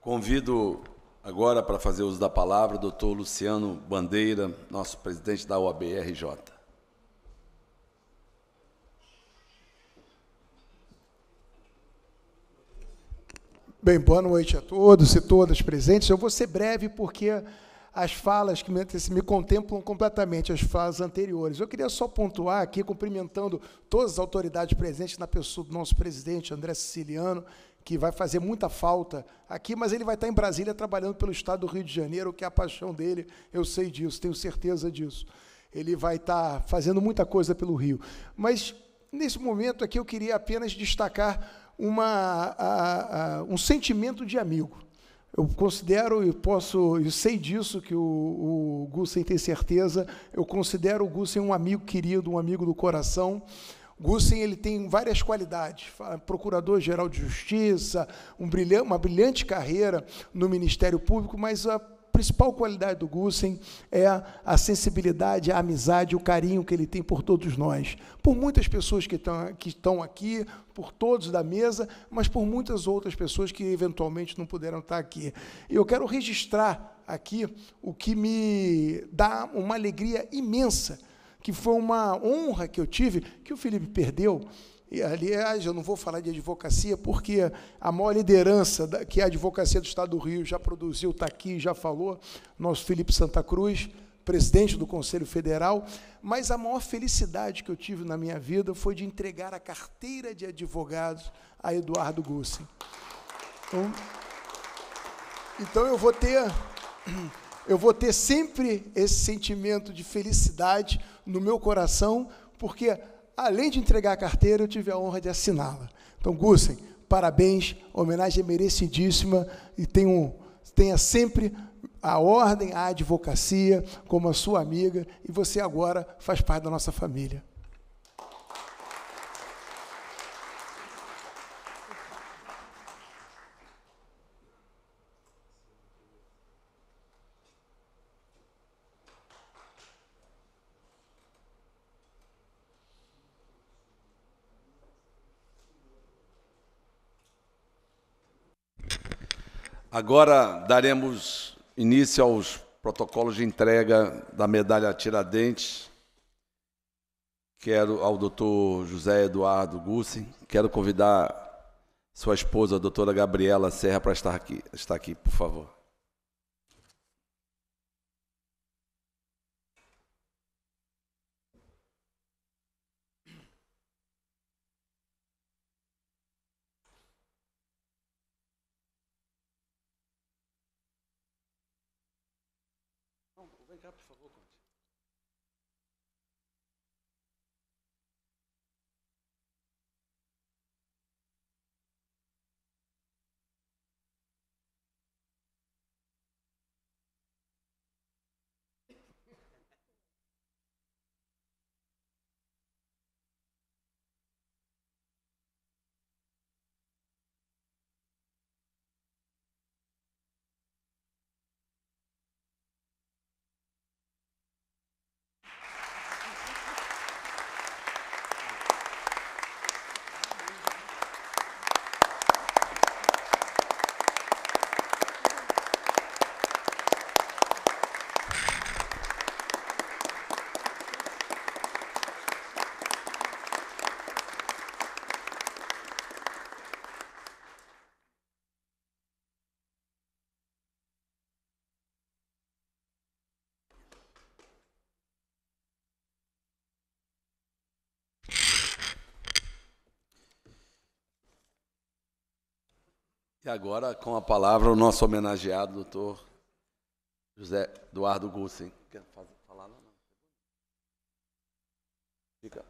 Convido Agora, para fazer uso da palavra, doutor Luciano Bandeira, nosso presidente da OABRJ. Bem, boa noite a todos e todas presentes. Eu vou ser breve porque as falas que me contemplam completamente, as falas anteriores. Eu queria só pontuar aqui, cumprimentando todas as autoridades presentes na pessoa do nosso presidente, André Siciliano, que vai fazer muita falta aqui, mas ele vai estar em Brasília trabalhando pelo estado do Rio de Janeiro, que é a paixão dele, eu sei disso, tenho certeza disso. Ele vai estar fazendo muita coisa pelo Rio. Mas, nesse momento aqui, eu queria apenas destacar uma, a, a, um sentimento de amigo. Eu considero e posso, e sei disso que o, o Gussen tem certeza, eu considero o Gussen um amigo querido, um amigo do coração. Gussen ele tem várias qualidades, procurador-geral de justiça, um brilhante, uma brilhante carreira no Ministério Público, mas a principal qualidade do Gussen é a sensibilidade, a amizade, o carinho que ele tem por todos nós, por muitas pessoas que estão, que estão aqui, por todos da mesa, mas por muitas outras pessoas que eventualmente não puderam estar aqui. Eu quero registrar aqui o que me dá uma alegria imensa que foi uma honra que eu tive, que o Felipe perdeu. E, aliás, eu não vou falar de advocacia, porque a maior liderança da, que é a advocacia do Estado do Rio já produziu, está aqui, já falou, nosso Felipe Santa Cruz, presidente do Conselho Federal. Mas a maior felicidade que eu tive na minha vida foi de entregar a carteira de advogados a Eduardo Gussen. Então, então eu vou ter eu vou ter sempre esse sentimento de felicidade no meu coração, porque além de entregar a carteira, eu tive a honra de assiná-la. Então, Gussen, parabéns, homenagem merecidíssima e tenho, tenha sempre a ordem, a advocacia como a sua amiga e você agora faz parte da nossa família. Agora daremos início aos protocolos de entrega da medalha Tiradentes. Quero ao doutor José Eduardo Gussi, quero convidar sua esposa, a doutora Gabriela Serra, para estar aqui, estar aqui, por favor. E agora, com a palavra, o nosso homenageado, doutor José Eduardo Gussen. Quer falar? Não, não. Fica.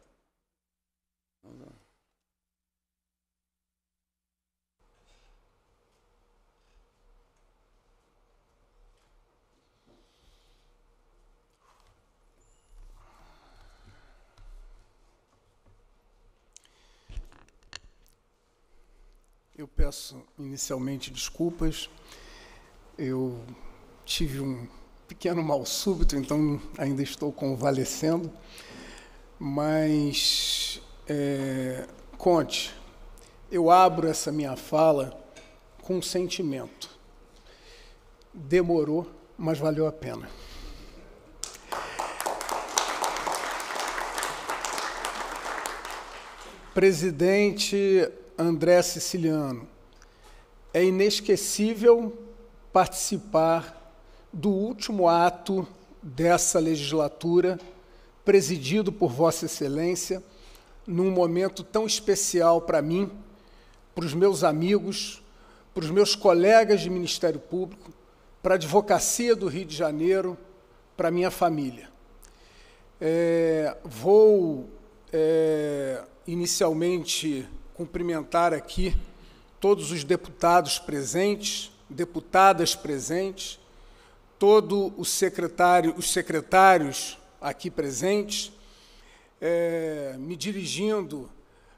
Eu peço inicialmente desculpas. Eu tive um pequeno mal súbito, então ainda estou convalescendo. Mas é, conte, eu abro essa minha fala com um sentimento. Demorou, mas valeu a pena. Presidente André Siciliano, é inesquecível participar do último ato dessa legislatura, presidido por Vossa Excelência, num momento tão especial para mim, para os meus amigos, para os meus colegas de Ministério Público, para a advocacia do Rio de Janeiro, para a minha família. É, vou é, inicialmente cumprimentar aqui todos os deputados presentes, deputadas presentes, todo o secretário, os secretários aqui presentes, é, me dirigindo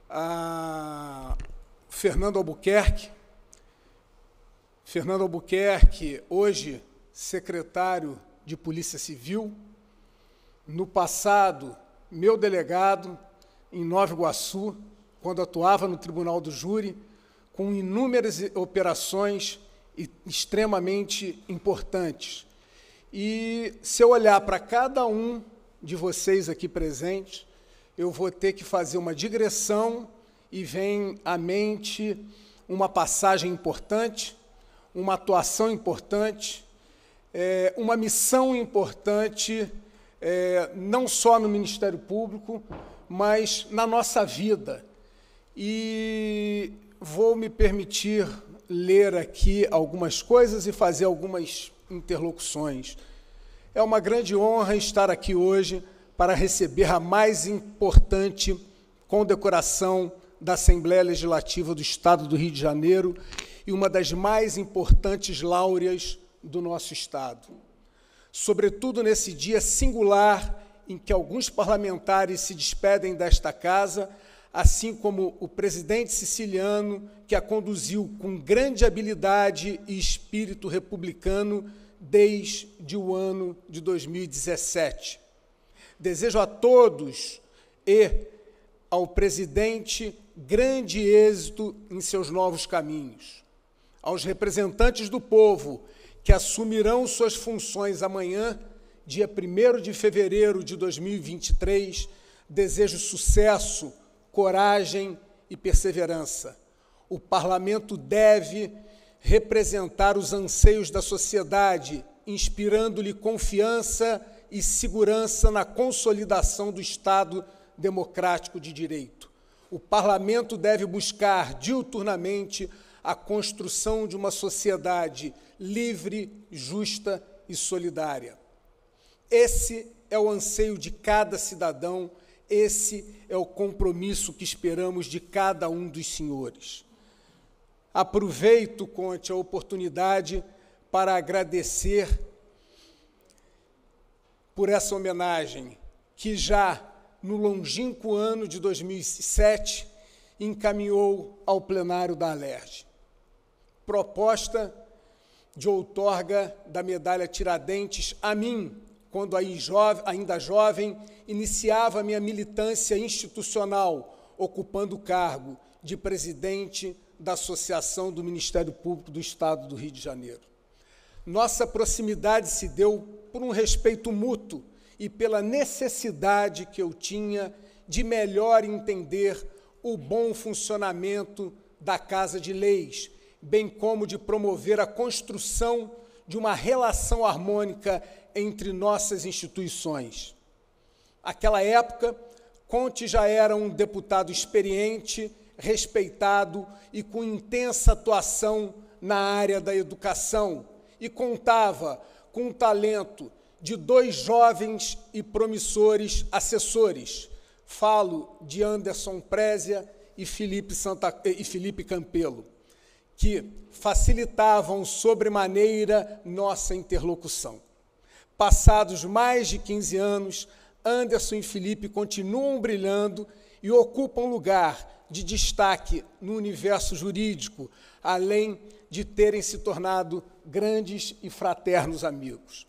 a Fernando Albuquerque. Fernando Albuquerque, hoje secretário de Polícia Civil, no passado meu delegado em Nova Iguaçu, quando atuava no tribunal do júri, com inúmeras operações extremamente importantes. E se eu olhar para cada um de vocês aqui presentes, eu vou ter que fazer uma digressão e vem à mente uma passagem importante, uma atuação importante, é, uma missão importante, é, não só no Ministério Público, mas na nossa vida e vou me permitir ler aqui algumas coisas e fazer algumas interlocuções. É uma grande honra estar aqui hoje para receber a mais importante condecoração da Assembleia Legislativa do Estado do Rio de Janeiro e uma das mais importantes láureas do nosso Estado. Sobretudo nesse dia singular em que alguns parlamentares se despedem desta casa assim como o presidente siciliano, que a conduziu com grande habilidade e espírito republicano desde o ano de 2017. Desejo a todos e ao presidente grande êxito em seus novos caminhos. Aos representantes do povo que assumirão suas funções amanhã, dia 1 de fevereiro de 2023, desejo sucesso coragem e perseverança. O parlamento deve representar os anseios da sociedade, inspirando-lhe confiança e segurança na consolidação do Estado democrático de direito. O parlamento deve buscar diuturnamente a construção de uma sociedade livre, justa e solidária. Esse é o anseio de cada cidadão esse é o compromisso que esperamos de cada um dos senhores. Aproveito, Conte, a oportunidade para agradecer por essa homenagem, que já no longínquo ano de 2007 encaminhou ao plenário da Alerj. Proposta de outorga da medalha Tiradentes a mim, quando ainda jovem iniciava minha militância institucional, ocupando o cargo de presidente da Associação do Ministério Público do Estado do Rio de Janeiro. Nossa proximidade se deu por um respeito mútuo e pela necessidade que eu tinha de melhor entender o bom funcionamento da Casa de Leis, bem como de promover a construção de uma relação harmônica entre nossas instituições. Aquela época, Conte já era um deputado experiente, respeitado e com intensa atuação na área da educação e contava com o talento de dois jovens e promissores assessores. Falo de Anderson Prézia e Felipe, Santa, eh, e Felipe Campelo, que facilitavam sobremaneira nossa interlocução. Passados mais de 15 anos, Anderson e Felipe continuam brilhando e ocupam lugar de destaque no universo jurídico, além de terem se tornado grandes e fraternos amigos.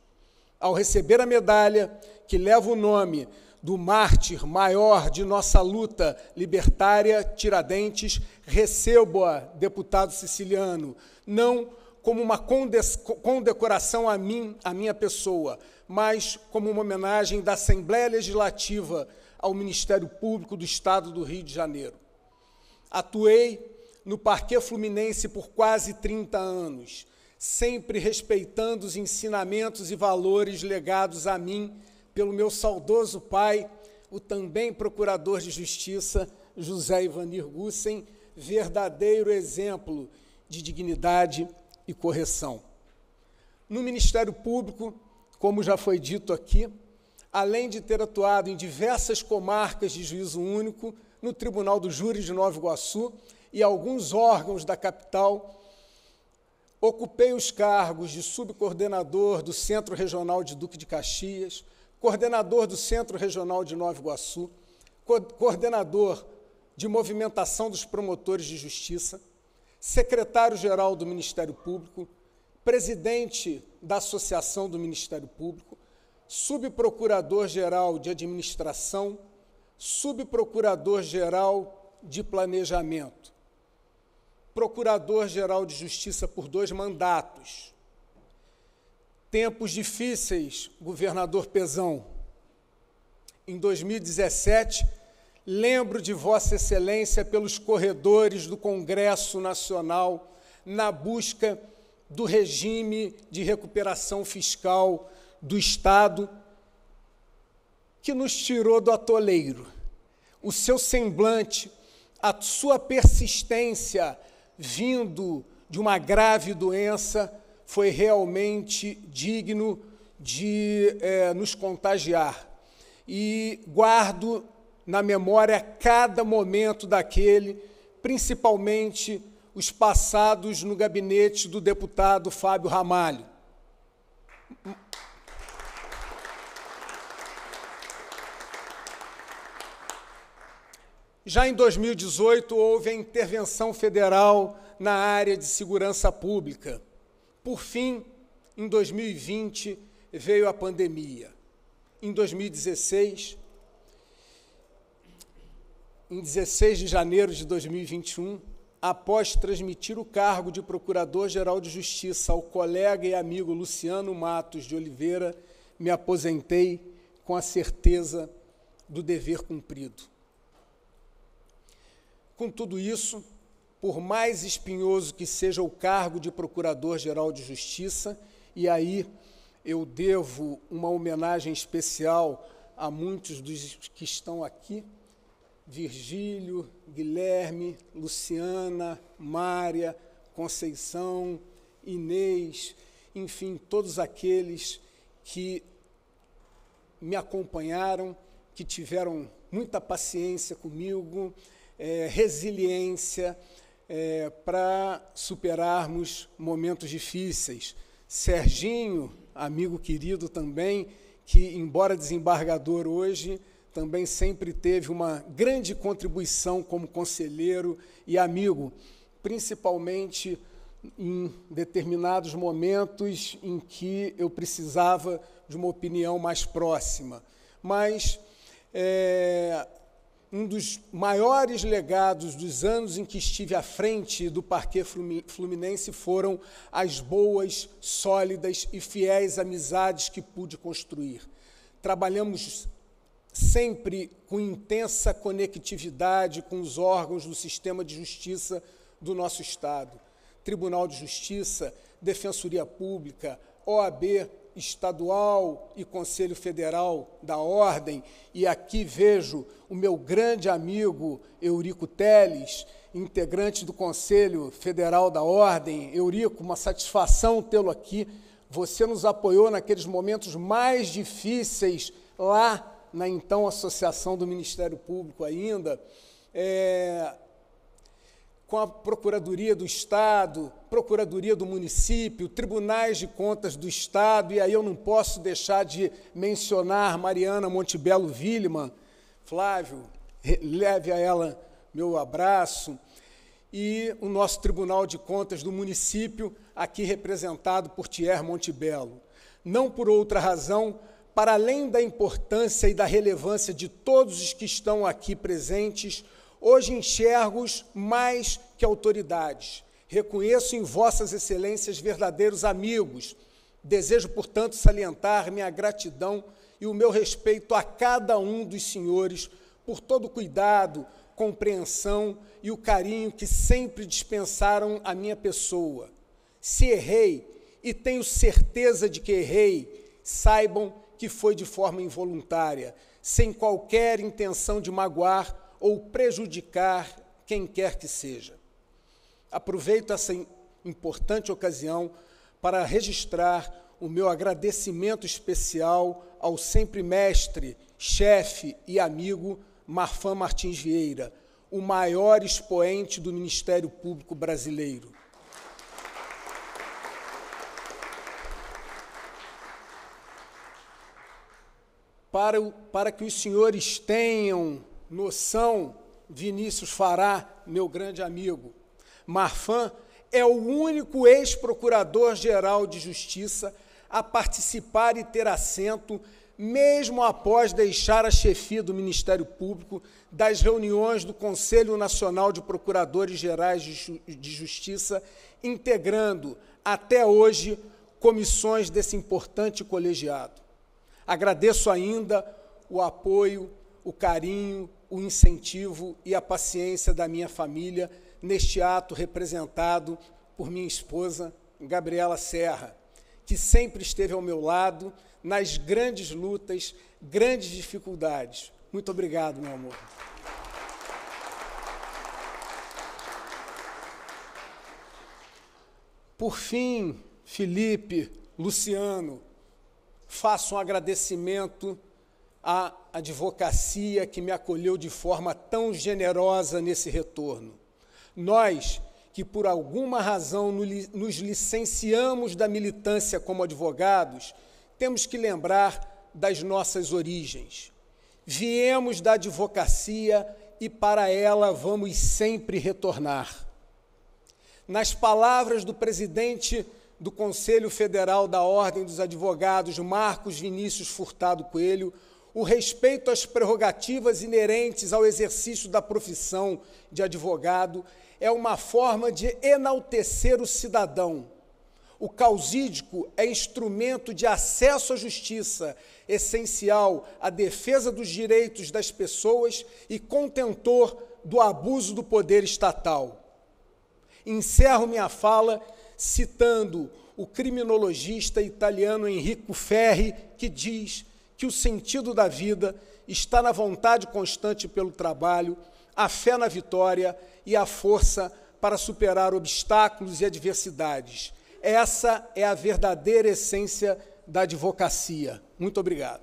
Ao receber a medalha que leva o nome do mártir maior de nossa luta libertária, Tiradentes, recebo-a, deputado siciliano, não como uma condecoração a mim, a minha pessoa, mas como uma homenagem da Assembleia Legislativa ao Ministério Público do Estado do Rio de Janeiro. Atuei no Parque Fluminense por quase 30 anos, sempre respeitando os ensinamentos e valores legados a mim pelo meu saudoso pai, o também procurador de justiça José Ivanir Gussen, verdadeiro exemplo de dignidade e correção. No Ministério Público, como já foi dito aqui, além de ter atuado em diversas comarcas de juízo único, no Tribunal do Júri de Nova Iguaçu e alguns órgãos da capital, ocupei os cargos de subcoordenador do Centro Regional de Duque de Caxias, coordenador do Centro Regional de Nova Iguaçu, co coordenador de movimentação dos promotores de justiça, secretário-geral do Ministério Público, presidente da Associação do Ministério Público, subprocurador-geral de administração, subprocurador-geral de planejamento, procurador-geral de justiça por dois mandatos. Tempos difíceis, governador Pezão. Em 2017, lembro de Vossa Excelência pelos corredores do Congresso Nacional na busca de do regime de recuperação fiscal do Estado que nos tirou do atoleiro. O seu semblante, a sua persistência vindo de uma grave doença foi realmente digno de é, nos contagiar. E guardo na memória cada momento daquele, principalmente os passados no gabinete do deputado Fábio Ramalho. Já em 2018, houve a intervenção federal na área de segurança pública. Por fim, em 2020, veio a pandemia. Em 2016, em 16 de janeiro de 2021, após transmitir o cargo de Procurador-Geral de Justiça ao colega e amigo Luciano Matos de Oliveira, me aposentei com a certeza do dever cumprido. Com tudo isso, por mais espinhoso que seja o cargo de Procurador-Geral de Justiça, e aí eu devo uma homenagem especial a muitos dos que estão aqui, Virgílio, Guilherme, Luciana, Mária, Conceição, Inês, enfim, todos aqueles que me acompanharam, que tiveram muita paciência comigo, é, resiliência é, para superarmos momentos difíceis. Serginho, amigo querido também, que, embora desembargador hoje, também sempre teve uma grande contribuição como conselheiro e amigo, principalmente em determinados momentos em que eu precisava de uma opinião mais próxima. Mas é, um dos maiores legados dos anos em que estive à frente do Parque Fluminense foram as boas, sólidas e fiéis amizades que pude construir. Trabalhamos sempre com intensa conectividade com os órgãos do sistema de justiça do nosso Estado. Tribunal de Justiça, Defensoria Pública, OAB Estadual e Conselho Federal da Ordem, e aqui vejo o meu grande amigo Eurico Teles, integrante do Conselho Federal da Ordem. Eurico, uma satisfação tê-lo aqui. Você nos apoiou naqueles momentos mais difíceis lá na então Associação do Ministério Público ainda, é, com a Procuradoria do Estado, Procuradoria do Município, Tribunais de Contas do Estado, e aí eu não posso deixar de mencionar Mariana Montebello Villeman, Flávio, leve a ela meu abraço, e o nosso Tribunal de Contas do Município, aqui representado por Thier Montebello. Não por outra razão, para além da importância e da relevância de todos os que estão aqui presentes, hoje enxergo-os mais que autoridades. Reconheço em vossas excelências verdadeiros amigos. Desejo, portanto, salientar minha gratidão e o meu respeito a cada um dos senhores por todo o cuidado, compreensão e o carinho que sempre dispensaram à minha pessoa. Se errei, e tenho certeza de que errei, saibam que foi de forma involuntária, sem qualquer intenção de magoar ou prejudicar quem quer que seja. Aproveito essa importante ocasião para registrar o meu agradecimento especial ao sempre mestre, chefe e amigo Marfan Martins Vieira, o maior expoente do Ministério Público brasileiro. para, o, para que os senhores tenham noção, Vinícius Fará, meu grande amigo, Marfan é o único ex-procurador-geral de Justiça a participar e ter assento, mesmo após deixar a chefia do Ministério Público, das reuniões do Conselho Nacional de Procuradores Gerais de Justiça, integrando, até hoje, comissões desse importante colegiado. Agradeço ainda o apoio, o carinho, o incentivo e a paciência da minha família neste ato representado por minha esposa, Gabriela Serra, que sempre esteve ao meu lado nas grandes lutas, grandes dificuldades. Muito obrigado, meu amor. Por fim, Felipe, Luciano, faço um agradecimento à advocacia que me acolheu de forma tão generosa nesse retorno. Nós, que por alguma razão nos licenciamos da militância como advogados, temos que lembrar das nossas origens. Viemos da advocacia e para ela vamos sempre retornar. Nas palavras do presidente do Conselho Federal da Ordem dos Advogados, Marcos Vinícius Furtado Coelho, o respeito às prerrogativas inerentes ao exercício da profissão de advogado é uma forma de enaltecer o cidadão. O causídico é instrumento de acesso à justiça, essencial à defesa dos direitos das pessoas e contentor do abuso do poder estatal. Encerro minha fala citando o criminologista italiano Enrico Ferri, que diz que o sentido da vida está na vontade constante pelo trabalho, a fé na vitória e a força para superar obstáculos e adversidades. Essa é a verdadeira essência da advocacia. Muito obrigado.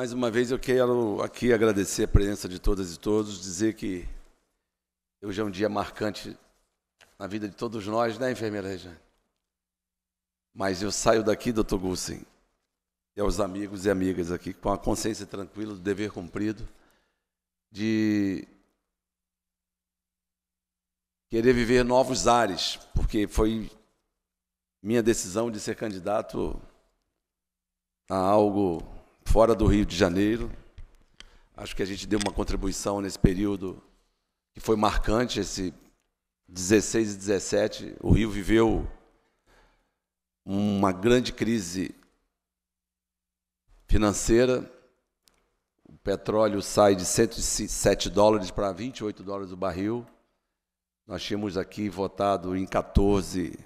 Mais uma vez eu quero aqui agradecer a presença de todas e todos, dizer que hoje é um dia marcante na vida de todos nós, né, enfermeira Regiane? Mas eu saio daqui, doutor Gussen, e aos amigos e amigas aqui, com a consciência tranquila do dever cumprido, de querer viver novos ares, porque foi minha decisão de ser candidato a algo fora do Rio de Janeiro. Acho que a gente deu uma contribuição nesse período que foi marcante, esse 16 e 17. O Rio viveu uma grande crise financeira. O petróleo sai de 107 dólares para 28 dólares o barril. Nós tínhamos aqui votado em 14,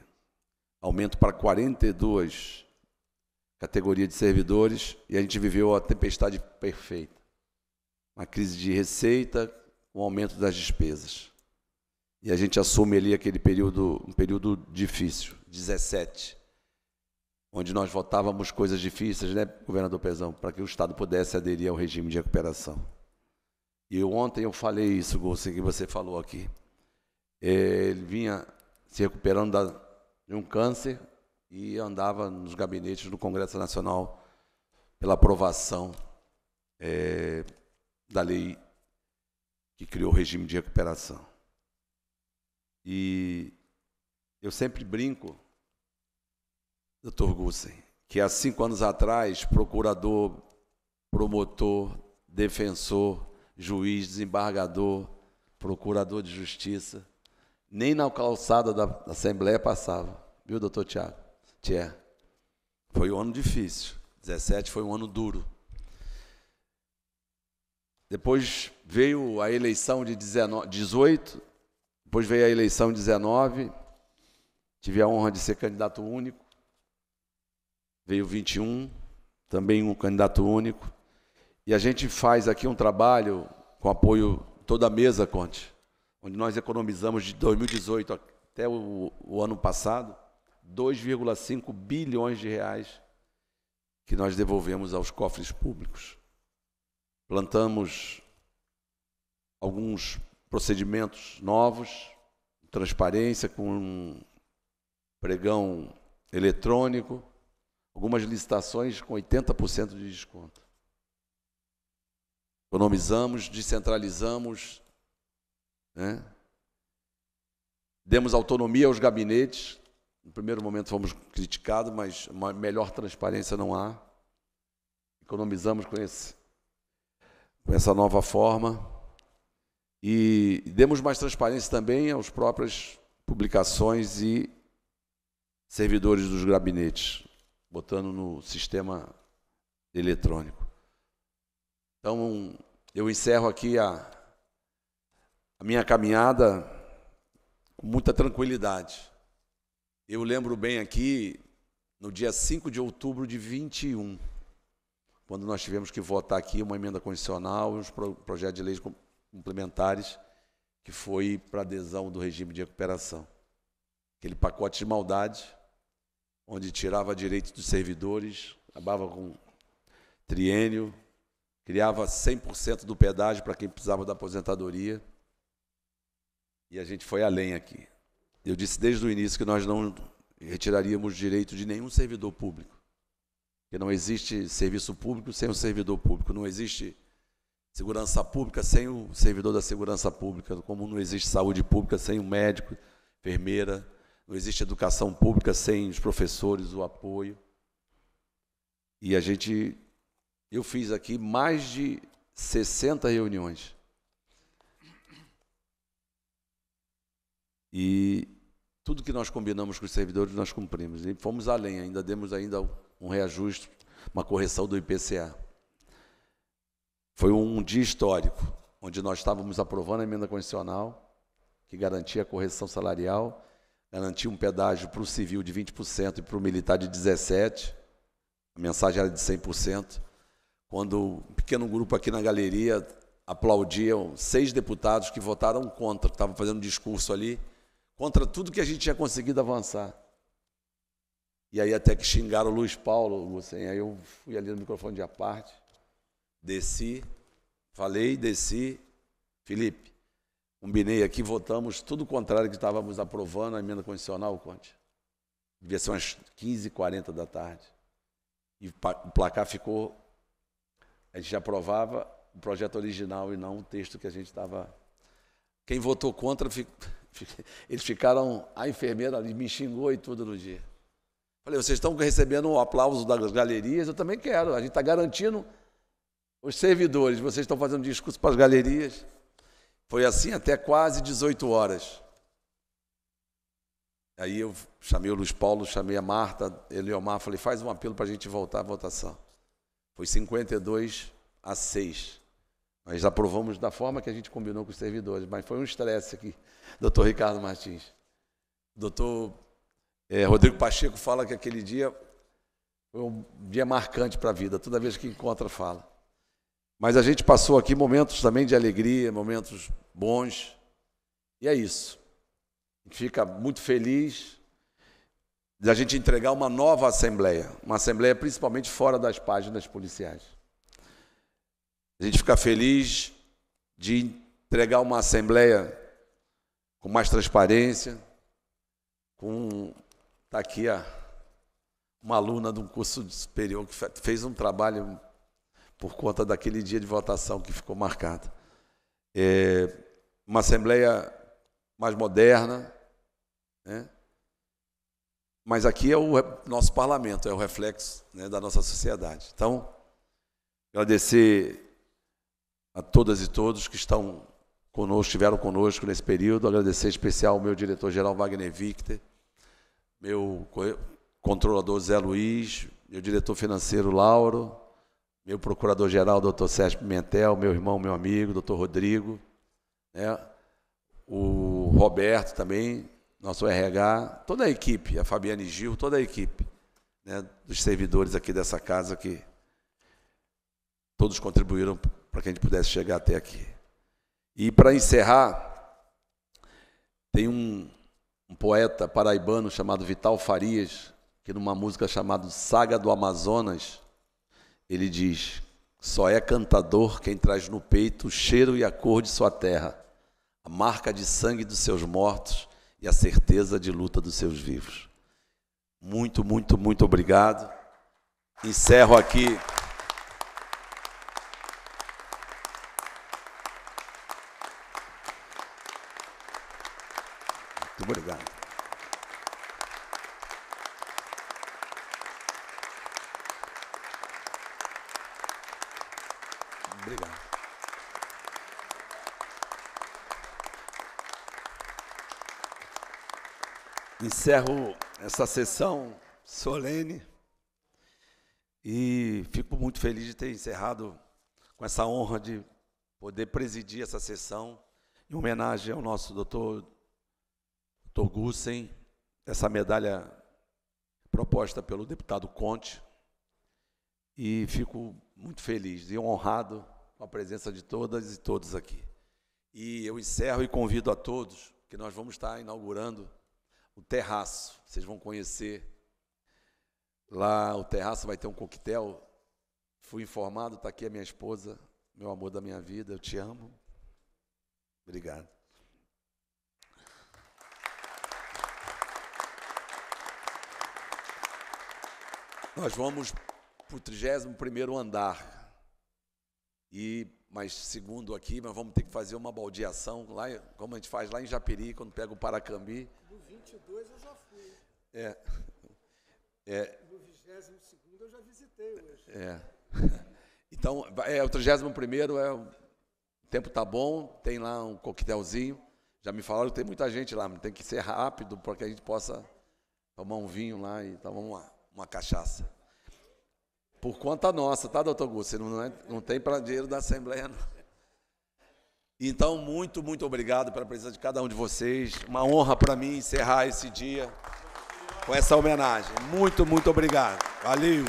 aumento para 42 categoria de servidores, e a gente viveu a tempestade perfeita. Uma crise de receita, um aumento das despesas. E a gente assume ali aquele período, um período difícil, 17, onde nós votávamos coisas difíceis, né, governador Pezão, para que o Estado pudesse aderir ao regime de recuperação. E ontem eu falei isso, Golsen, que você falou aqui. Ele vinha se recuperando da, de um câncer e andava nos gabinetes do Congresso Nacional pela aprovação é, da lei que criou o regime de recuperação. E eu sempre brinco, doutor Gussen, que há cinco anos atrás, procurador, promotor, defensor, juiz, desembargador, procurador de justiça, nem na calçada da Assembleia passava, viu, doutor Tiago? Tchê, foi um ano difícil. 17 foi um ano duro. Depois veio a eleição de 19, 18, depois veio a eleição de 19, tive a honra de ser candidato único. Veio 21, também um candidato único. E a gente faz aqui um trabalho com apoio toda a mesa, Conte, onde nós economizamos de 2018 até o, o ano passado 2,5 bilhões de reais que nós devolvemos aos cofres públicos. Plantamos alguns procedimentos novos, transparência com um pregão eletrônico, algumas licitações com 80% de desconto. Economizamos, descentralizamos, né? demos autonomia aos gabinetes, no primeiro momento fomos criticados, mas uma melhor transparência não há. Economizamos com, esse, com essa nova forma. E demos mais transparência também às próprias publicações e servidores dos gabinetes, botando no sistema eletrônico. Então, eu encerro aqui a, a minha caminhada com muita tranquilidade eu lembro bem aqui, no dia 5 de outubro de 21, quando nós tivemos que votar aqui uma emenda constitucional e uns projetos de leis complementares, que foi para adesão do regime de recuperação. Aquele pacote de maldade, onde tirava direitos dos servidores, acabava com triênio, criava 100% do pedágio para quem precisava da aposentadoria. E a gente foi além aqui. Eu disse desde o início que nós não retiraríamos direito de nenhum servidor público. Porque não existe serviço público sem o servidor público, não existe segurança pública sem o servidor da segurança pública, como não existe saúde pública sem o médico, enfermeira, não existe educação pública sem os professores, o apoio. E a gente, eu fiz aqui mais de 60 reuniões. E tudo que nós combinamos com os servidores, nós cumprimos. E fomos além, ainda demos ainda um reajuste, uma correção do IPCA. Foi um dia histórico, onde nós estávamos aprovando a emenda constitucional, que garantia a correção salarial, garantia um pedágio para o civil de 20% e para o militar de 17%, a mensagem era de 100%, quando um pequeno grupo aqui na galeria aplaudiam seis deputados que votaram contra, que estavam fazendo um discurso ali, contra tudo que a gente tinha conseguido avançar. E aí até que xingaram o Luiz Paulo, Lucen, aí eu fui ali no microfone de a parte, desci, falei, desci, Felipe, combinei aqui, votamos tudo o contrário que estávamos aprovando a emenda condicional, Conte. Devia ser umas 15 40 da tarde. E o placar ficou, a gente aprovava o projeto original e não o texto que a gente estava... Quem votou contra ficou... <laughs> Eles ficaram, a enfermeira ali me xingou e tudo no dia. Falei, vocês estão recebendo o aplauso das galerias, eu também quero. A gente está garantindo os servidores, vocês estão fazendo discurso para as galerias. Foi assim até quase 18 horas. Aí eu chamei o Luiz Paulo, chamei a Marta, Eliomar, falei, faz um apelo para a gente voltar à votação. Foi 52 a 6. Mas aprovamos da forma que a gente combinou com os servidores. Mas foi um estresse aqui, doutor Ricardo Martins. Doutor é, Rodrigo Pacheco fala que aquele dia foi um dia marcante para a vida, toda vez que encontra, fala. Mas a gente passou aqui momentos também de alegria, momentos bons, e é isso. fica muito feliz de a gente entregar uma nova assembleia, uma assembleia principalmente fora das páginas policiais. A gente fica feliz de entregar uma assembleia com mais transparência, com tá aqui a uma aluna de um curso superior que fez um trabalho por conta daquele dia de votação que ficou marcado. É uma assembleia mais moderna, né? mas aqui é o nosso parlamento, é o reflexo né, da nossa sociedade. Então, agradecer a todas e todos que estão conosco, estiveram conosco nesse período. Agradecer em especial ao meu diretor-geral Wagner Victor, meu controlador Zé Luiz, meu diretor financeiro Lauro, meu procurador-geral Dr. Sérgio Pimentel, meu irmão, meu amigo, Dr. Rodrigo, né? o Roberto também, nosso RH, toda a equipe, a Fabiana Gil, toda a equipe né? dos servidores aqui dessa casa que todos contribuíram para que a gente pudesse chegar até aqui. E para encerrar, tem um, um poeta paraibano chamado Vital Farias, que numa música chamada Saga do Amazonas, ele diz: Só é cantador quem traz no peito o cheiro e a cor de sua terra, a marca de sangue dos seus mortos e a certeza de luta dos seus vivos. Muito, muito, muito obrigado. Encerro aqui. encerro essa sessão solene e fico muito feliz de ter encerrado com essa honra de poder presidir essa sessão em homenagem ao nosso doutor, Dr. Gussen, essa medalha proposta pelo deputado Conte. E fico muito feliz e honrado com a presença de todas e todos aqui. E eu encerro e convido a todos que nós vamos estar inaugurando o terraço. Vocês vão conhecer lá o terraço, vai ter um coquetel. Fui informado, está aqui a minha esposa, meu amor da minha vida, eu te amo. Obrigado. Nós vamos para o 31 andar. E, mas segundo aqui, nós vamos ter que fazer uma baldeação, lá, como a gente faz lá em Japeri, quando pega o Paracambi, 22 eu já fui. É. é. No 22 eu já visitei hoje. É. <laughs> Então, é, o 31 é. O tempo tá bom, tem lá um coquetelzinho. Já me falaram que tem muita gente lá, tem que ser rápido para que a gente possa tomar um vinho lá e tomar uma uma cachaça. Por conta nossa, tá, doutor Augusto? Não, é, não tem para dinheiro da Assembleia, não. Então, muito, muito obrigado pela presença de cada um de vocês. Uma honra para mim encerrar esse dia com essa homenagem. Muito, muito obrigado. Valeu.